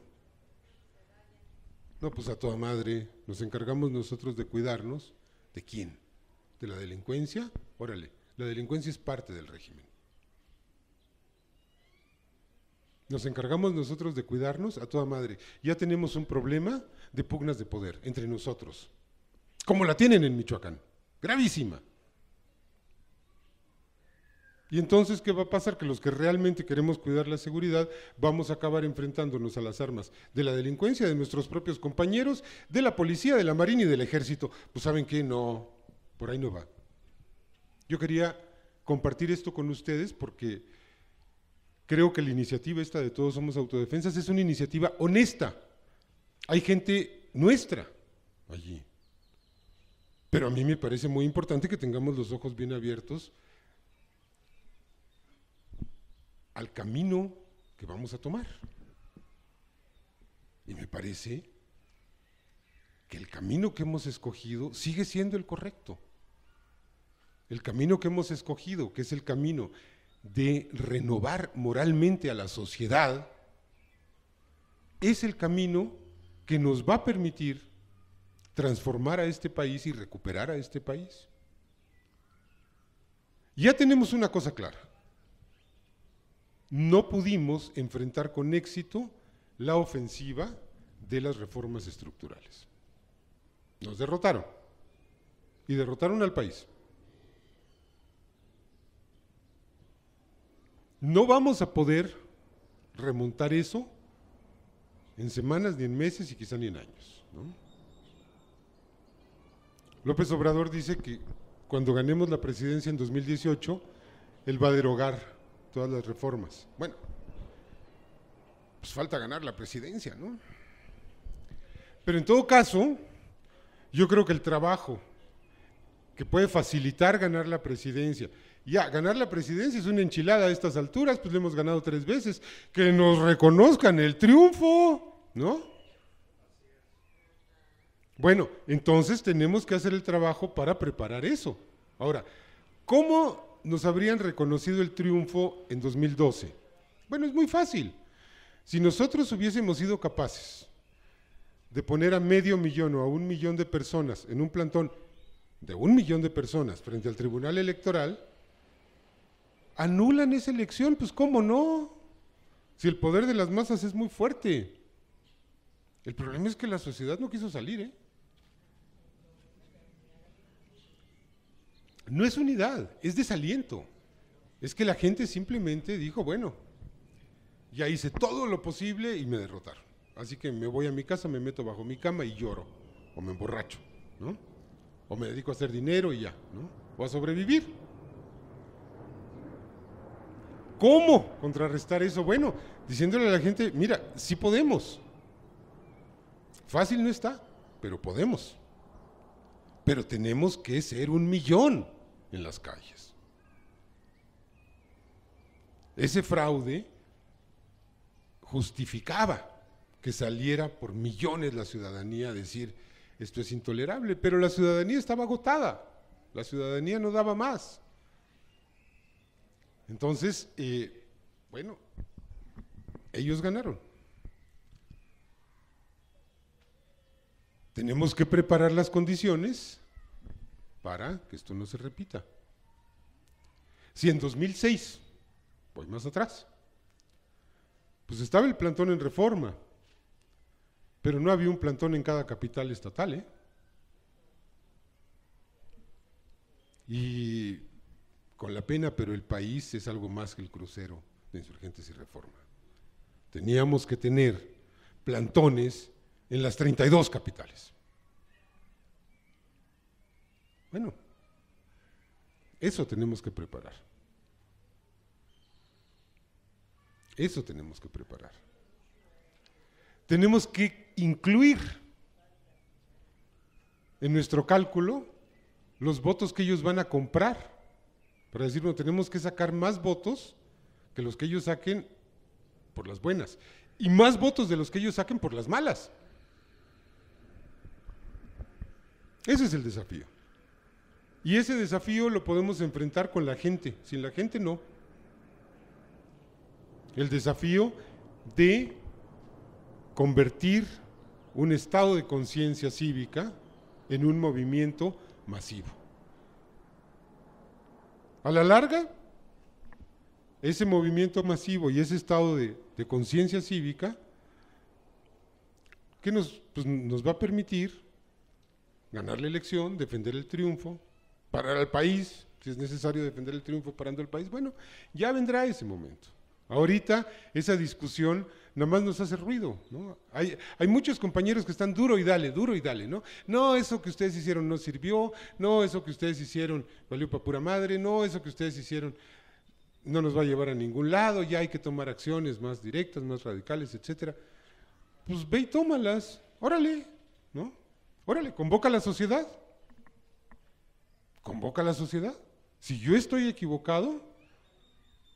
No, pues a toda madre, nos encargamos nosotros de cuidarnos. ¿De quién? ¿De la delincuencia? Órale, la delincuencia es parte del régimen. Nos encargamos nosotros de cuidarnos a toda madre. Ya tenemos un problema de pugnas de poder entre nosotros, como la tienen en Michoacán, gravísima. Y entonces, ¿qué va a pasar? Que los que realmente queremos cuidar la seguridad vamos a acabar enfrentándonos a las armas de la delincuencia, de nuestros propios compañeros, de la policía, de la marina y del ejército. Pues saben que no, por ahí no va. Yo quería compartir esto con ustedes porque creo que la iniciativa esta de Todos Somos Autodefensas es una iniciativa honesta. Hay gente nuestra allí. Pero a mí me parece muy importante que tengamos los ojos bien abiertos al camino que vamos a tomar. Y me parece que el camino que hemos escogido sigue siendo el correcto. El camino que hemos escogido, que es el camino de renovar moralmente a la sociedad, es el camino que nos va a permitir transformar a este país y recuperar a este país. Ya tenemos una cosa clara. No pudimos enfrentar con éxito la ofensiva de las reformas estructurales. Nos derrotaron y derrotaron al país. No vamos a poder remontar eso en semanas, ni en meses y quizá ni en años. López Obrador dice que cuando ganemos la presidencia en 2018, él va a derogar todas las reformas. Bueno, pues falta ganar la presidencia, ¿no? Pero en todo caso, yo creo que el trabajo que puede facilitar ganar la presidencia ya, ganar la presidencia es una enchilada a estas alturas, pues le hemos ganado tres veces. Que nos reconozcan el triunfo, ¿no? Bueno, entonces tenemos que hacer el trabajo para preparar eso. Ahora, ¿cómo nos habrían reconocido el triunfo en 2012? Bueno, es muy fácil. Si nosotros hubiésemos sido capaces de poner a medio millón o a un millón de personas en un plantón de un millón de personas frente al Tribunal Electoral, anulan esa elección, pues cómo no, si el poder de las masas es muy fuerte. El problema es que la sociedad no quiso salir, ¿eh? No es unidad, es desaliento. Es que la gente simplemente dijo, bueno, ya hice todo lo posible y me derrotaron. Así que me voy a mi casa, me meto bajo mi cama y lloro, o me emborracho, ¿no? O me dedico a hacer dinero y ya, ¿no? O a sobrevivir. ¿Cómo contrarrestar eso? Bueno, diciéndole a la gente, mira, sí podemos. Fácil no está, pero podemos. Pero tenemos que ser un millón en las calles. Ese fraude justificaba que saliera por millones la ciudadanía a decir, esto es intolerable, pero la ciudadanía estaba agotada, la ciudadanía no daba más. Entonces, eh, bueno, ellos ganaron. Tenemos que preparar las condiciones para que esto no se repita. Si en 2006, voy más atrás, pues estaba el plantón en reforma, pero no había un plantón en cada capital estatal, ¿eh? Y con la pena, pero el país es algo más que el crucero de insurgentes y reforma. Teníamos que tener plantones en las 32 capitales. Bueno, eso tenemos que preparar. Eso tenemos que preparar. Tenemos que incluir en nuestro cálculo los votos que ellos van a comprar para decir, tenemos que sacar más votos que los que ellos saquen por las buenas y más votos de los que ellos saquen por las malas. Ese es el desafío. Y ese desafío lo podemos enfrentar con la gente, sin la gente no. El desafío de convertir un estado de conciencia cívica en un movimiento masivo. A la larga, ese movimiento masivo y ese estado de, conciencia cívica, que nos, pues, nos va a permitir ganar la elección, defender el triunfo, parar al país, si es necesario defender el triunfo parando al país, bueno, ya vendrá ese momento. Ahorita esa discusión nada más nos hace ruido, ¿no? Hay, muchos compañeros que están duro y dale, duro y dale, ¿no? No, eso que ustedes hicieron no sirvió, no, eso que ustedes hicieron valió para pura madre, no, eso que ustedes hicieron no nos va a llevar a ningún lado, ya hay que tomar acciones más directas, más radicales, etcétera. Pues ve y tómalas, órale, ¿no? Órale, convoca a la sociedad. Convoca a la sociedad. Si yo estoy equivocado,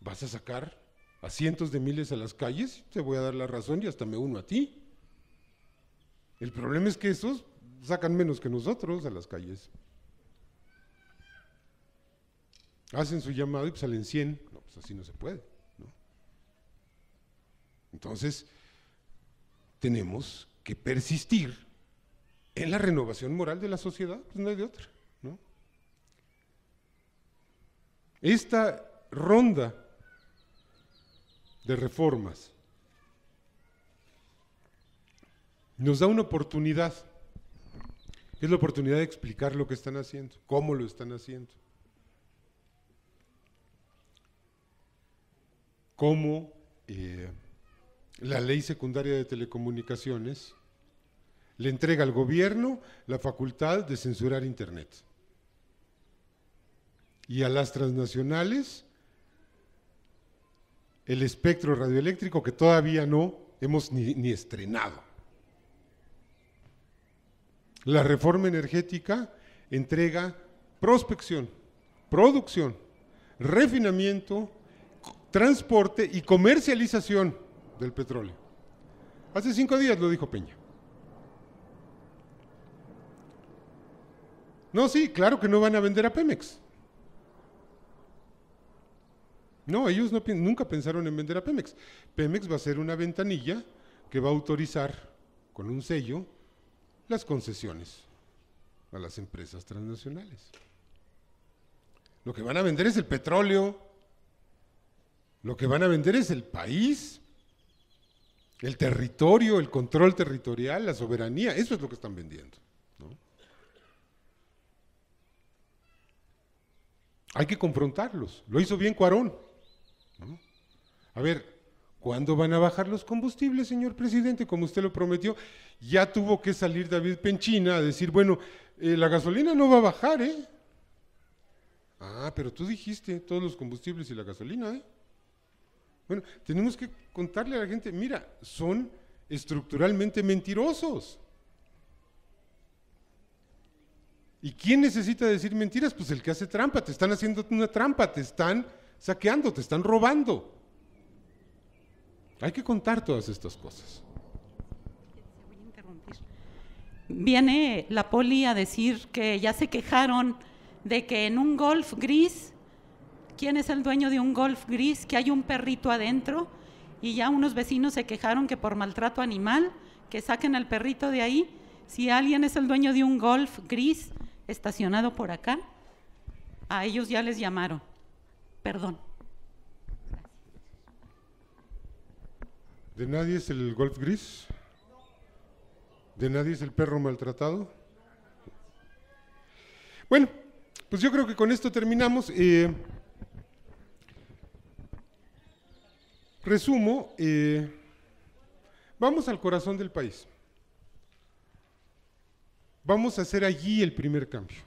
vas a sacar a cientos de miles a las calles, te voy a dar la razón y hasta me uno a ti. El problema es que esos sacan menos que nosotros a las calles. Hacen su llamado y salen 100. No, pues así no se puede. Entonces, tenemos que persistir en la renovación moral de la sociedad, pues no hay de otra. Esta ronda de reformas. Nos da una oportunidad. Es la oportunidad de explicar lo que están haciendo, cómo lo están haciendo. Cómo eh, la ley secundaria de telecomunicaciones le entrega al gobierno la facultad de censurar Internet y a las transnacionales el espectro radioeléctrico que todavía no hemos ni, estrenado. La reforma energética entrega prospección, producción, refinamiento, transporte y comercialización del petróleo. Hace cinco días lo dijo Peña. No, sí, claro que no van a vender a Pemex. No, ellos nunca pensaron en vender a Pemex. Pemex va a ser una ventanilla que va a autorizar con un sello las concesiones a las empresas transnacionales. Lo que van a vender es el petróleo, lo que van a vender es el país, el territorio, el control territorial, la soberanía, eso es lo que están vendiendo. Hay que confrontarlos. Lo hizo bien Cuarón. A ver, ¿cuándo van a bajar los combustibles, señor presidente? Como usted lo prometió, ya tuvo que salir David Penchina a decir, bueno, eh, la gasolina no va a bajar, ¿eh? Ah, pero tú dijiste todos los combustibles y la gasolina, ¿eh? Bueno, tenemos que contarle a la gente, mira, son estructuralmente mentirosos. ¿Y quién necesita decir mentiras? Pues el que hace trampa, te están haciendo una trampa, te están saqueando, te están robando. Hay que contar todas estas cosas. Viene la poli a decir que ya se quejaron de que en un golf gris, ¿quién es el dueño de un golf gris? Que hay un perrito adentro y ya unos vecinos se quejaron que por maltrato animal, que saquen al perrito de ahí. Si alguien es el dueño de un golf gris estacionado por acá, a ellos ya les llamaron. Perdón. ¿De nadie es el golf gris? ¿De nadie es el perro maltratado? Bueno, pues yo creo que con esto terminamos. Eh, resumo, eh, vamos al corazón del país. Vamos a hacer allí el primer cambio.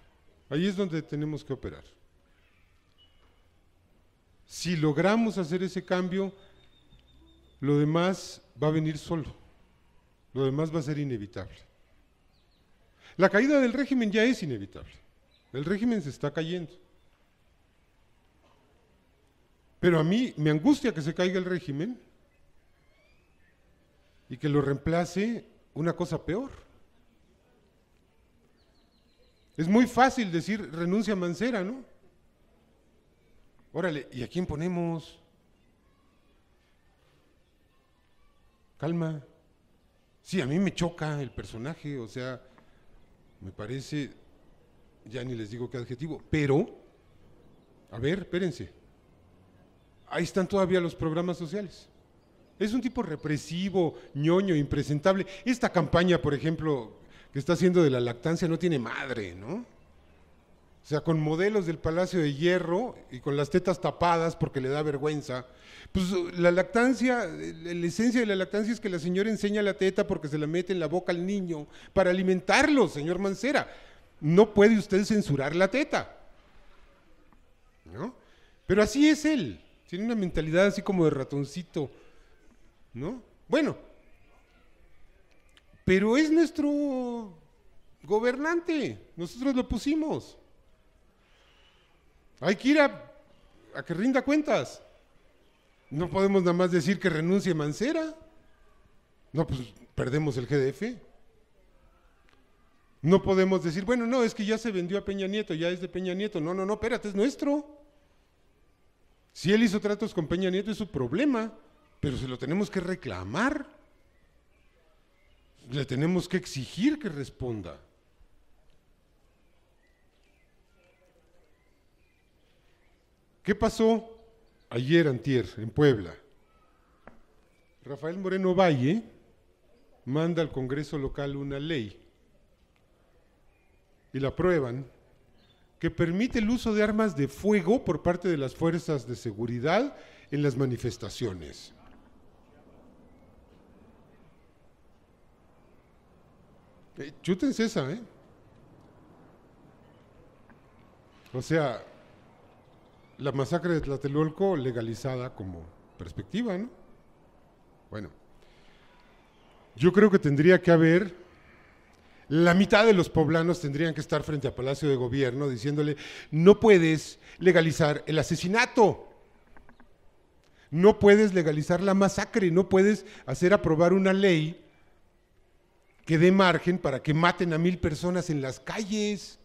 Ahí es donde tenemos que operar. Si logramos hacer ese cambio, lo demás va a venir solo, lo demás va a ser inevitable. La caída del régimen ya es inevitable, el régimen se está cayendo. Pero a mí me angustia que se caiga el régimen y que lo reemplace una cosa peor. Es muy fácil decir renuncia a Mancera, ¿no? Órale, ¿y a quién ponemos? Calma. Sí, a mí me choca el personaje, o sea, me parece, ya ni les digo qué adjetivo, pero, a ver, espérense, ahí están todavía los programas sociales. Es un tipo represivo, ñoño, impresentable. Esta campaña, por ejemplo, que está haciendo de la lactancia no tiene madre, ¿no? O sea, con modelos del Palacio de Hierro y con las tetas tapadas porque le da vergüenza. Pues la lactancia, la esencia de la lactancia es que la señora enseña la teta porque se la mete en la boca al niño para alimentarlo, señor Mancera. No puede usted censurar la teta. ¿No? Pero así es él. Tiene una mentalidad así como de ratoncito. ¿No? Bueno. Pero es nuestro gobernante. Nosotros lo pusimos. Hay que ir a, que rinda cuentas. No podemos nada más decir que renuncie Mancera. No, pues perdemos el GDF. No podemos decir, bueno, no, es que ya se vendió a Peña Nieto, ya es de Peña Nieto. No, no, no, espérate, es nuestro. Si él hizo tratos con Peña Nieto es su problema, pero se lo tenemos que reclamar. Le tenemos que exigir que responda. ¿Qué pasó ayer antier en Puebla? Rafael Moreno Valle manda al Congreso local una ley y la aprueban que permite el uso de armas de fuego por parte de las fuerzas de seguridad en las manifestaciones. Eh, chútense esa, ¿eh? O sea, la masacre de Tlatelolco legalizada como perspectiva, ¿no? Bueno, yo creo que tendría que haber, la mitad de los poblanos tendrían que estar frente a Palacio de Gobierno diciéndole, no puedes legalizar el asesinato, no puedes legalizar la masacre, no puedes hacer aprobar una ley que dé margen para que maten a mil personas en las calles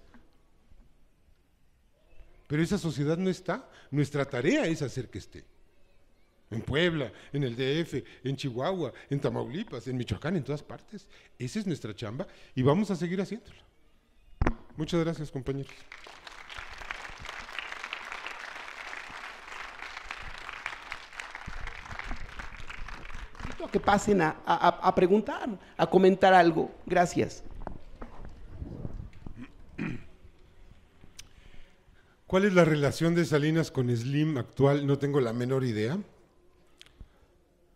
pero esa sociedad no está. Nuestra tarea es hacer que esté. En Puebla, en el DF, en Chihuahua, en Tamaulipas, en Michoacán, en todas partes. Esa es nuestra chamba y vamos a seguir haciéndola. Muchas gracias, compañeros. que pasen a, preguntar, a comentar algo. Gracias. ¿Cuál es la relación de Salinas con Slim actual? No tengo la menor idea.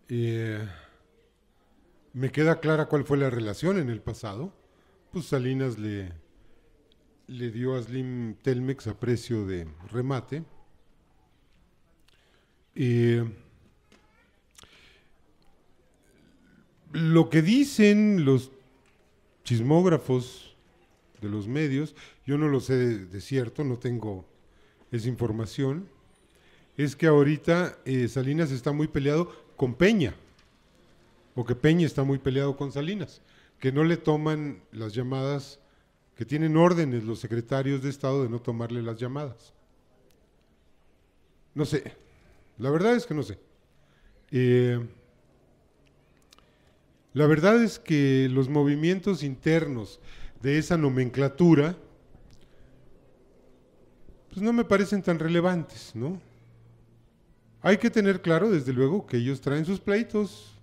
Eh, me queda clara cuál fue la relación en el pasado. Pues Salinas le, le dio a Slim Telmex a precio de remate. lo que dicen los chismógrafos de los medios, yo no lo sé de cierto, no tengo esa información, es que ahorita eh, Salinas está muy peleado con Peña, o que Peña está muy peleado con Salinas, que no le toman las llamadas, que tienen órdenes los secretarios de Estado de no tomarle las llamadas. No sé, la verdad es que no sé. Eh, la verdad es que los movimientos internos de esa nomenclatura, pues no me parecen tan relevantes, ¿no? Hay que tener claro, desde luego, que ellos traen sus pleitos,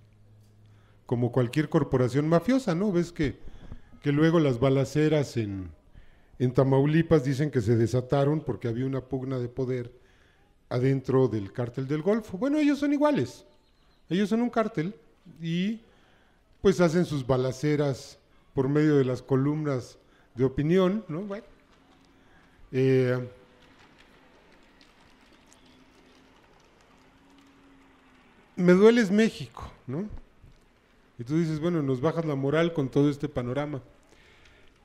como cualquier corporación mafiosa, ¿no? Ves que, que luego las balaceras en, Tamaulipas dicen que se desataron porque había una pugna de poder adentro del cártel del Golfo. Bueno, ellos son iguales. Ellos son un cártel y pues hacen sus balaceras por medio de las columnas de opinión, ¿no? Bueno, eh, me duele es México, ¿no? Y tú dices, bueno, nos bajas la moral con todo este panorama.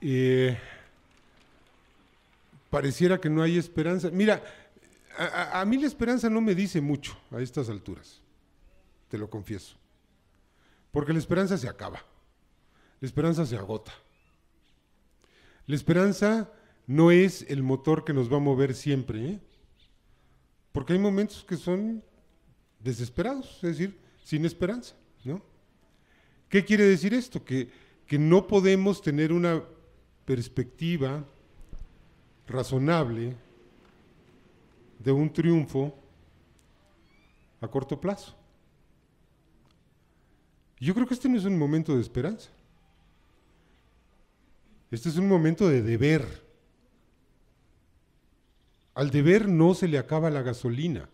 Eh, pareciera que no hay esperanza. Mira, a, mí la esperanza no me dice mucho a estas alturas, te lo confieso. Porque la esperanza se acaba, la esperanza se agota. La esperanza no es el motor que nos va a mover siempre, ¿eh? porque hay momentos que son desesperados, es decir, sin esperanza, ¿no? ¿Qué quiere decir esto? Que, que no podemos tener una perspectiva razonable de un triunfo a corto plazo. Yo creo que este no es un momento de esperanza. Este es un momento de deber. Al deber no se le acaba la gasolina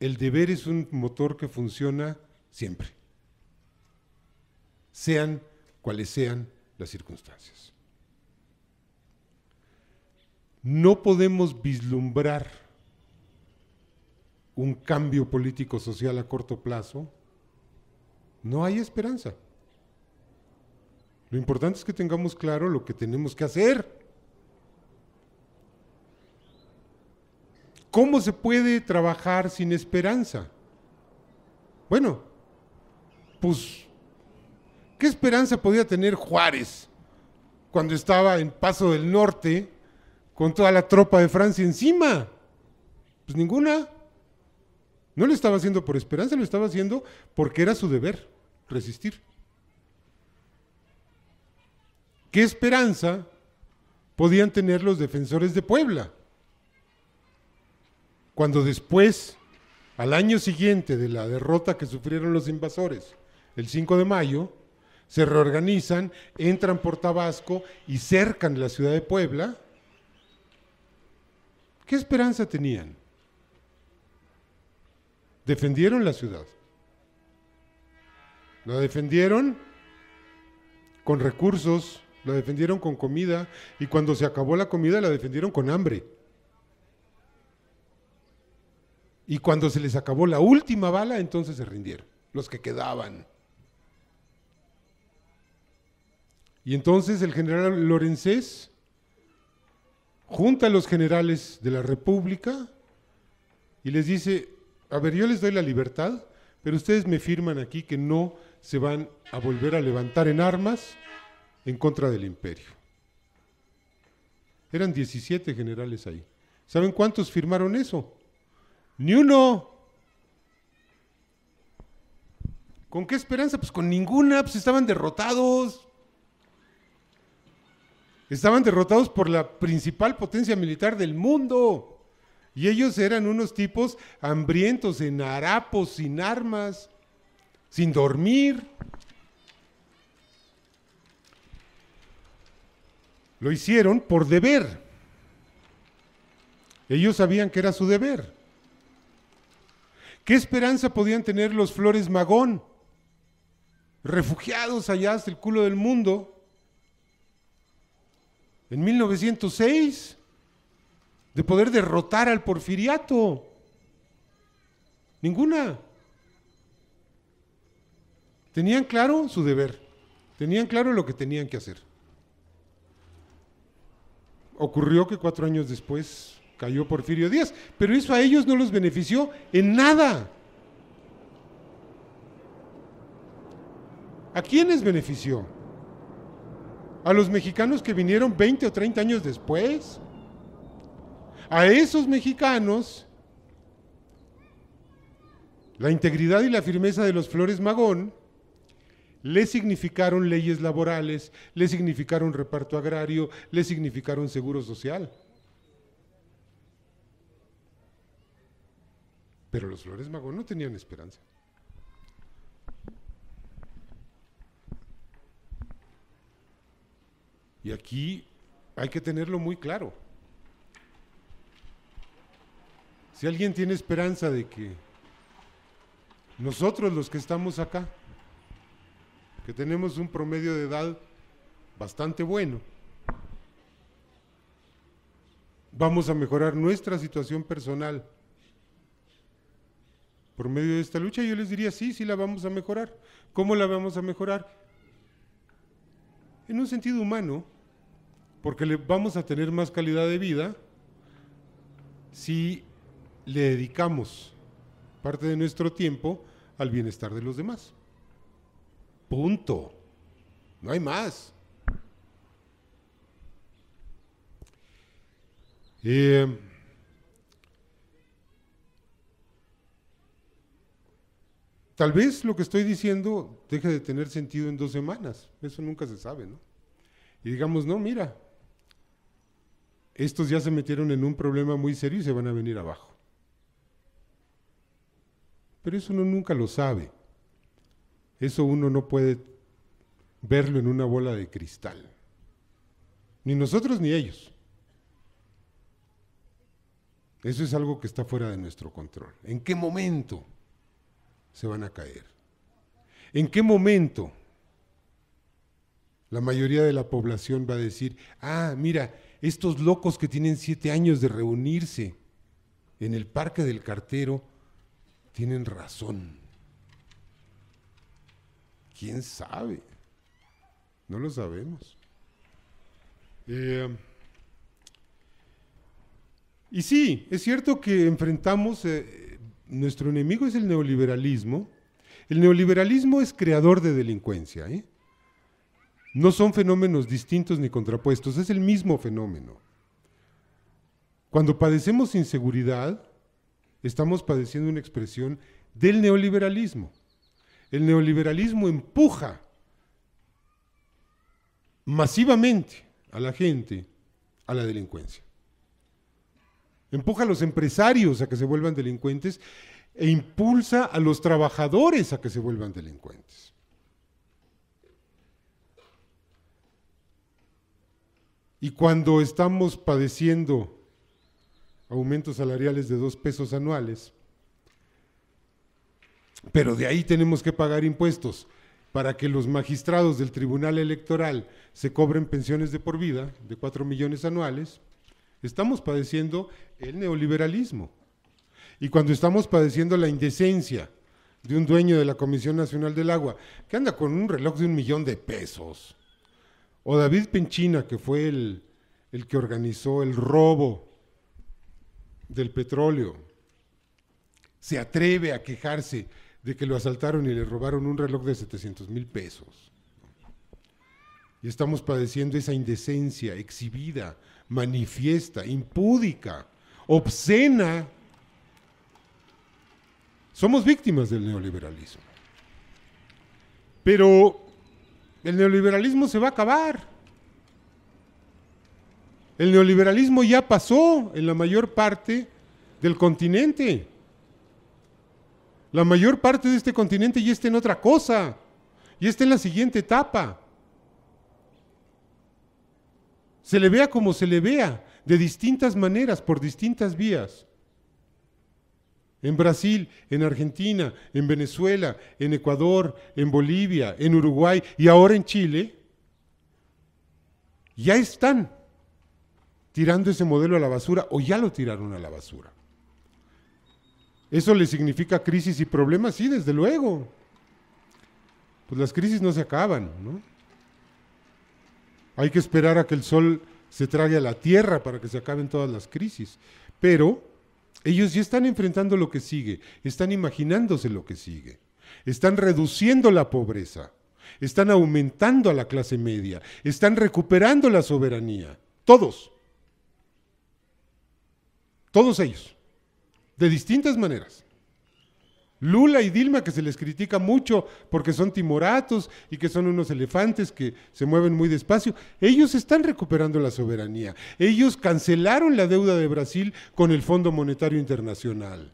el deber es un motor que funciona siempre, sean cuales sean las circunstancias. No podemos vislumbrar un cambio político-social a corto plazo. No hay esperanza. Lo importante es que tengamos claro lo que tenemos que hacer ¿Cómo se puede trabajar sin esperanza? Bueno, pues, ¿qué esperanza podía tener Juárez cuando estaba en Paso del Norte con toda la tropa de Francia encima? Pues ninguna. No lo estaba haciendo por esperanza, lo estaba haciendo porque era su deber resistir. ¿Qué esperanza podían tener los defensores de Puebla? Cuando después, al año siguiente de la derrota que sufrieron los invasores, el 5 de mayo, se reorganizan, entran por Tabasco y cercan la ciudad de Puebla, ¿qué esperanza tenían? Defendieron la ciudad. La defendieron con recursos, la defendieron con comida y cuando se acabó la comida la defendieron con hambre. Y cuando se les acabó la última bala, entonces se rindieron, los que quedaban. Y entonces el general Lorenzés junta a los generales de la República y les dice, a ver, yo les doy la libertad, pero ustedes me firman aquí que no se van a volver a levantar en armas en contra del imperio. Eran 17 generales ahí. ¿Saben cuántos firmaron eso? Ni uno. ¿Con qué esperanza? Pues con ninguna, pues estaban derrotados. Estaban derrotados por la principal potencia militar del mundo. Y ellos eran unos tipos hambrientos, en harapos, sin armas, sin dormir. Lo hicieron por deber. Ellos sabían que era su deber. ¿Qué esperanza podían tener los Flores Magón? Refugiados allá hasta el culo del mundo. En 1906, de poder derrotar al porfiriato. Ninguna. Tenían claro su deber, tenían claro lo que tenían que hacer. Ocurrió que cuatro años después cayó Porfirio Díaz, pero eso a ellos no los benefició en nada. ¿A quiénes benefició? ¿A los mexicanos que vinieron 20 o 30 años después? A esos mexicanos, la integridad y la firmeza de los Flores Magón le significaron leyes laborales, le significaron reparto agrario, le significaron seguro social. Pero los Flores Magón no tenían esperanza. Y aquí hay que tenerlo muy claro. Si alguien tiene esperanza de que nosotros los que estamos acá, que tenemos un promedio de edad bastante bueno, vamos a mejorar nuestra situación personal por medio de esta lucha, yo les diría, sí, sí la vamos a mejorar. ¿Cómo la vamos a mejorar? En un sentido humano, porque le vamos a tener más calidad de vida si le dedicamos parte de nuestro tiempo al bienestar de los demás. Punto. No hay más. Eh, Tal vez lo que estoy diciendo deje de tener sentido en dos semanas, eso nunca se sabe, ¿no? Y digamos, no, mira, estos ya se metieron en un problema muy serio y se van a venir abajo. Pero eso uno nunca lo sabe. Eso uno no puede verlo en una bola de cristal. Ni nosotros ni ellos. Eso es algo que está fuera de nuestro control. ¿En qué momento? se van a caer. ¿En qué momento la mayoría de la población va a decir, ah, mira, estos locos que tienen siete años de reunirse en el parque del cartero tienen razón? ¿Quién sabe? No lo sabemos. Eh, y sí, es cierto que enfrentamos eh, nuestro enemigo es el neoliberalismo. El neoliberalismo es creador de delincuencia. ¿eh? No son fenómenos distintos ni contrapuestos, es el mismo fenómeno. Cuando padecemos inseguridad, estamos padeciendo una expresión del neoliberalismo. El neoliberalismo empuja masivamente a la gente a la delincuencia empuja a los empresarios a que se vuelvan delincuentes e impulsa a los trabajadores a que se vuelvan delincuentes. Y cuando estamos padeciendo aumentos salariales de dos pesos anuales, pero de ahí tenemos que pagar impuestos para que los magistrados del Tribunal Electoral se cobren pensiones de por vida de cuatro millones anuales, Estamos padeciendo el neoliberalismo. Y cuando estamos padeciendo la indecencia de un dueño de la Comisión Nacional del Agua, que anda con un reloj de un millón de pesos, o David Penchina, que fue el, que organizó el robo del petróleo, se atreve a quejarse de que lo asaltaron y le robaron un reloj de 700 mil pesos. Y estamos padeciendo esa indecencia exhibida manifiesta, impúdica, obscena. Somos víctimas del neoliberalismo. Pero el neoliberalismo se va a acabar. El neoliberalismo ya pasó en la mayor parte del continente. La mayor parte de este continente ya está en otra cosa, ya está en la siguiente etapa. Se le vea como se le vea, de distintas maneras, por distintas vías. En Brasil, en Argentina, en Venezuela, en Ecuador, en Bolivia, en Uruguay y ahora en Chile, ya están tirando ese modelo a la basura o ya lo tiraron a la basura. ¿Eso le significa crisis y problemas? Sí, desde luego. Pues las crisis no se acaban, ¿no? Hay que esperar a que el sol se trague a la tierra para que se acaben todas las crisis. Pero ellos ya están enfrentando lo que sigue, están imaginándose lo que sigue, están reduciendo la pobreza, están aumentando a la clase media, están recuperando la soberanía. Todos. Todos ellos. De distintas maneras. Lula y Dilma, que se les critica mucho porque son timoratos y que son unos elefantes que se mueven muy despacio, ellos están recuperando la soberanía. Ellos cancelaron la deuda de Brasil con el Fondo Monetario Internacional.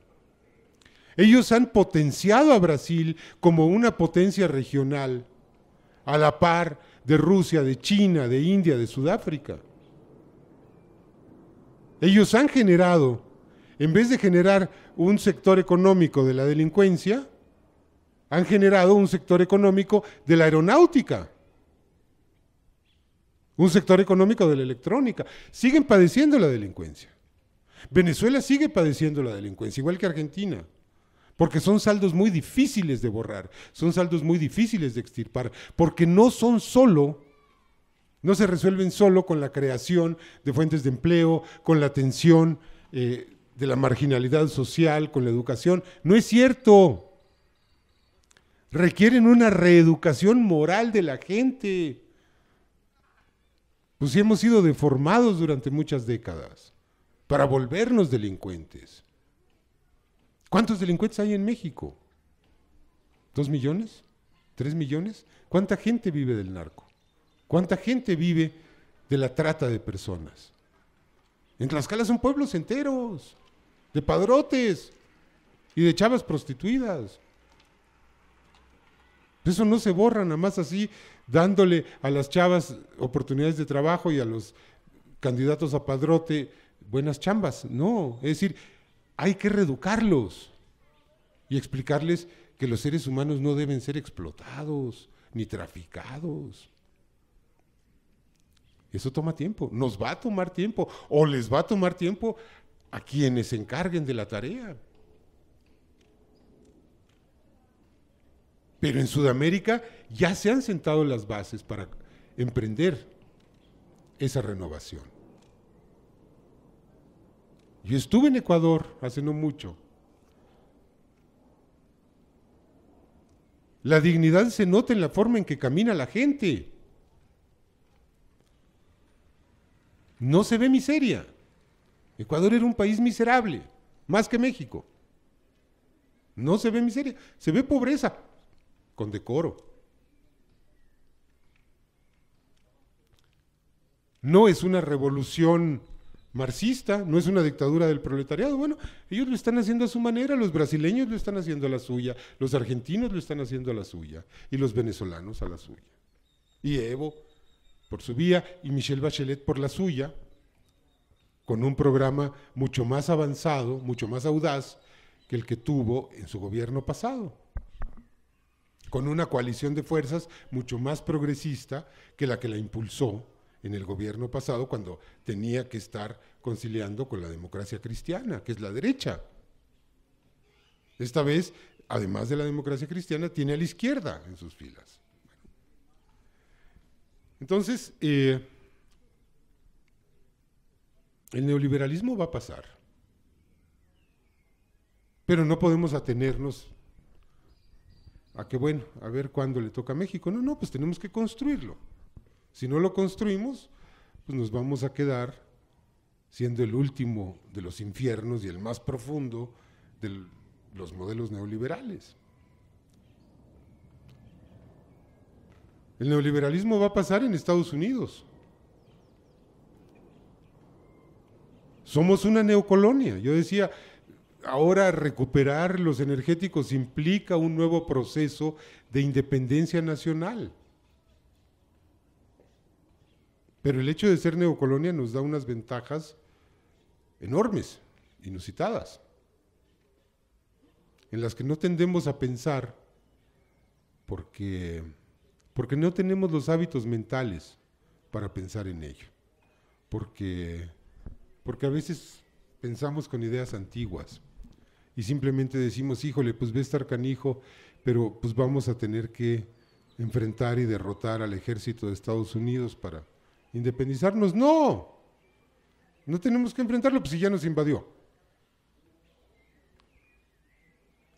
Ellos han potenciado a Brasil como una potencia regional, a la par de Rusia, de China, de India, de Sudáfrica. Ellos han generado en vez de generar un sector económico de la delincuencia, han generado un sector económico de la aeronáutica, un sector económico de la electrónica. Siguen padeciendo la delincuencia. Venezuela sigue padeciendo la delincuencia, igual que Argentina, porque son saldos muy difíciles de borrar, son saldos muy difíciles de extirpar, porque no son solo no se resuelven solo con la creación de fuentes de empleo, con la atención eh, de la marginalidad social con la educación. No es cierto. Requieren una reeducación moral de la gente. Pues si hemos sido deformados durante muchas décadas para volvernos delincuentes. ¿Cuántos delincuentes hay en México? ¿Dos millones? ¿Tres millones? ¿Cuánta gente vive del narco? ¿Cuánta gente vive de la trata de personas? En Tlaxcala son pueblos enteros de padrotes y de chavas prostituidas. Eso no se borra nada más así, dándole a las chavas oportunidades de trabajo y a los candidatos a padrote buenas chambas. No, es decir, hay que reeducarlos y explicarles que los seres humanos no deben ser explotados ni traficados. Eso toma tiempo, nos va a tomar tiempo o les va a tomar tiempo a quienes se encarguen de la tarea. Pero en Sudamérica ya se han sentado las bases para emprender esa renovación. Yo estuve en Ecuador hace no mucho. La dignidad se nota en la forma en que camina la gente. No se ve miseria. Ecuador era un país miserable, más que México. No se ve miseria, se ve pobreza, con decoro. No es una revolución marxista, no es una dictadura del proletariado. Bueno, ellos lo están haciendo a su manera, los brasileños lo están haciendo a la suya, los argentinos lo están haciendo a la suya y los venezolanos a la suya. Y Evo por su vía y Michelle Bachelet por la suya, con un programa mucho más avanzado, mucho más audaz que el que tuvo en su gobierno pasado, con una coalición de fuerzas mucho más progresista que la que la impulsó en el gobierno pasado cuando tenía que estar conciliando con la democracia cristiana, que es la derecha. Esta vez, además de la democracia cristiana, tiene a la izquierda en sus filas. Entonces, eh, el neoliberalismo va a pasar. Pero no podemos atenernos a que, bueno, a ver cuándo le toca a México. No, no, pues tenemos que construirlo. Si no lo construimos, pues nos vamos a quedar siendo el último de los infiernos y el más profundo de los modelos neoliberales. El neoliberalismo va a pasar en Estados Unidos. Somos una neocolonia. Yo decía, ahora recuperar los energéticos implica un nuevo proceso de independencia nacional. Pero el hecho de ser neocolonia nos da unas ventajas enormes, inusitadas, en las que no tendemos a pensar porque, porque no tenemos los hábitos mentales para pensar en ello, porque porque a veces pensamos con ideas antiguas y simplemente decimos, híjole, pues ve a estar canijo, pero pues vamos a tener que enfrentar y derrotar al ejército de Estados Unidos para independizarnos. No, no tenemos que enfrentarlo, pues si ya nos invadió.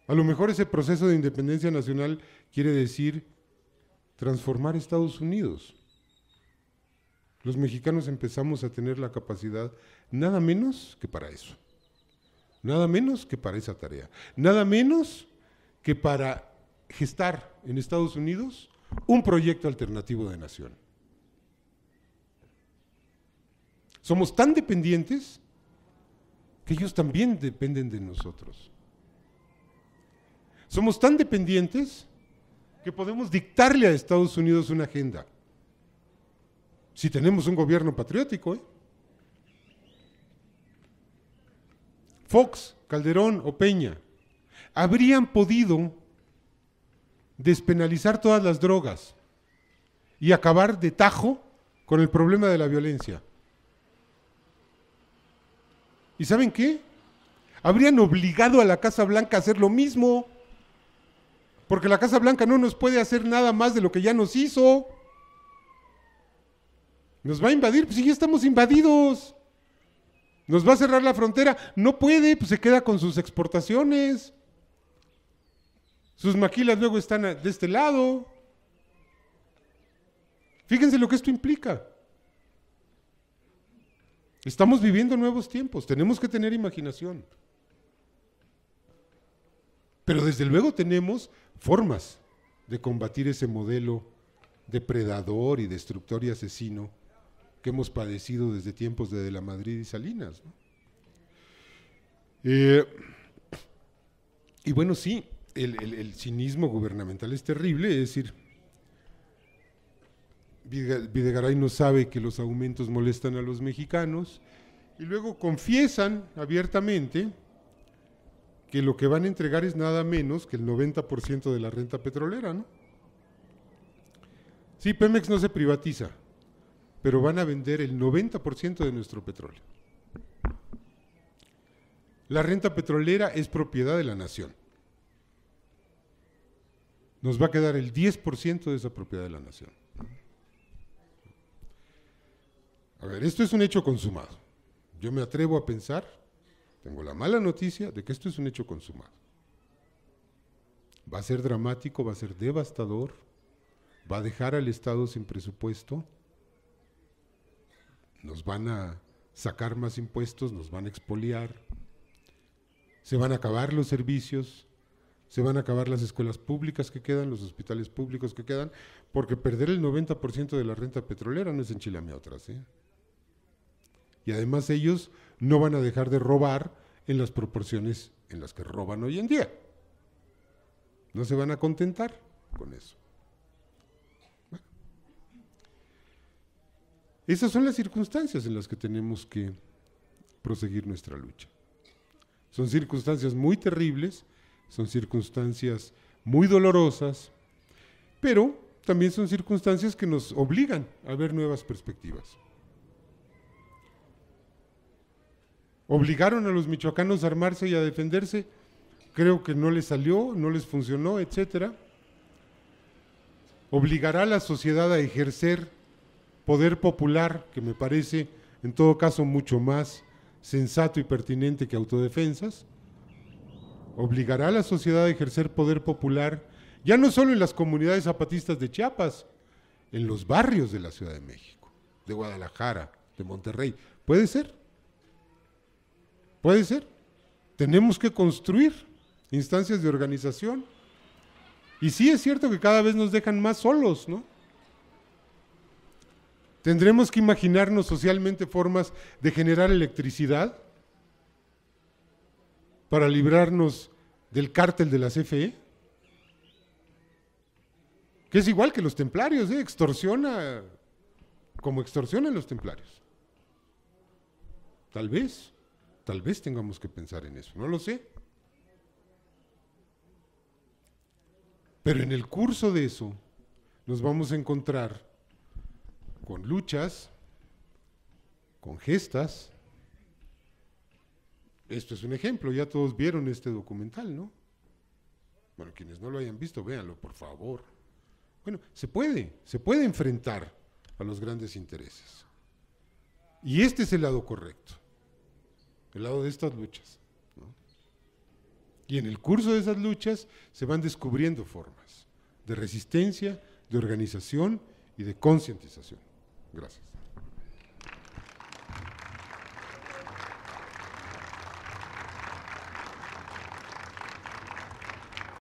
A lo mejor ese proceso de independencia nacional quiere decir transformar Estados Unidos. Los mexicanos empezamos a tener la capacidad Nada menos que para eso. Nada menos que para esa tarea. Nada menos que para gestar en Estados Unidos un proyecto alternativo de nación. Somos tan dependientes que ellos también dependen de nosotros. Somos tan dependientes que podemos dictarle a Estados Unidos una agenda. Si tenemos un gobierno patriótico, ¿eh? Fox, Calderón o Peña, habrían podido despenalizar todas las drogas y acabar de tajo con el problema de la violencia. ¿Y saben qué? Habrían obligado a la Casa Blanca a hacer lo mismo, porque la Casa Blanca no nos puede hacer nada más de lo que ya nos hizo. Nos va a invadir, pues si ya estamos invadidos. ¿Nos va a cerrar la frontera? No puede, pues se queda con sus exportaciones. Sus maquilas luego están de este lado. Fíjense lo que esto implica. Estamos viviendo nuevos tiempos, tenemos que tener imaginación. Pero desde luego tenemos formas de combatir ese modelo depredador y destructor y asesino que hemos padecido desde tiempos de, de la Madrid y Salinas. Eh, y bueno, sí, el, cinismo gubernamental es terrible, es decir, Videgaray no sabe que los aumentos molestan a los mexicanos y luego confiesan abiertamente que lo que van a entregar es nada menos que el 90% de la renta petrolera, ¿no? Sí, Pemex no se privatiza, pero van a vender el 90% de nuestro petróleo. La renta petrolera es propiedad de la nación. Nos va a quedar el 10% de esa propiedad de la nación. A ver, esto es un hecho consumado. Yo me atrevo a pensar, tengo la mala noticia de que esto es un hecho consumado. Va a ser dramático, va a ser devastador, va a dejar al Estado sin presupuesto, nos van a sacar más impuestos, nos van a expoliar, se van a acabar los servicios, se van a acabar las escuelas públicas que quedan, los hospitales públicos que quedan, porque perder el 90% de la renta petrolera no es en a otras. ¿sí? ¿eh? Y además ellos no van a dejar de robar en las proporciones en las que roban hoy en día. No se van a contentar con eso. Esas son las circunstancias en las que tenemos que proseguir nuestra lucha. Son circunstancias muy terribles, son circunstancias muy dolorosas, pero también son circunstancias que nos obligan a ver nuevas perspectivas. Obligaron a los michoacanos a armarse y a defenderse, creo que no les salió, no les funcionó, etc. Obligará a la sociedad a ejercer poder popular, que me parece en todo caso mucho más sensato y pertinente que autodefensas, obligará a la sociedad a ejercer poder popular, ya no solo en las comunidades zapatistas de Chiapas, en los barrios de la Ciudad de México, de Guadalajara, de Monterrey. ¿Puede ser? ¿Puede ser? Tenemos que construir instancias de organización. Y sí es cierto que cada vez nos dejan más solos, ¿no? ¿Tendremos que imaginarnos socialmente formas de generar electricidad para librarnos del cártel de la CFE? Que es igual que los templarios, ¿eh? extorsiona como extorsionan los templarios. Tal vez, tal vez tengamos que pensar en eso, no lo sé. Pero en el curso de eso nos vamos a encontrar con luchas, con gestas. Esto es un ejemplo, ya todos vieron este documental, ¿no? Bueno, quienes no lo hayan visto, véanlo, por favor. Bueno, se puede, se puede enfrentar a los grandes intereses. Y este es el lado correcto, el lado de estas luchas. Y en el curso de esas luchas se van descubriendo formas de resistencia, de organización y de concientización. Gracias.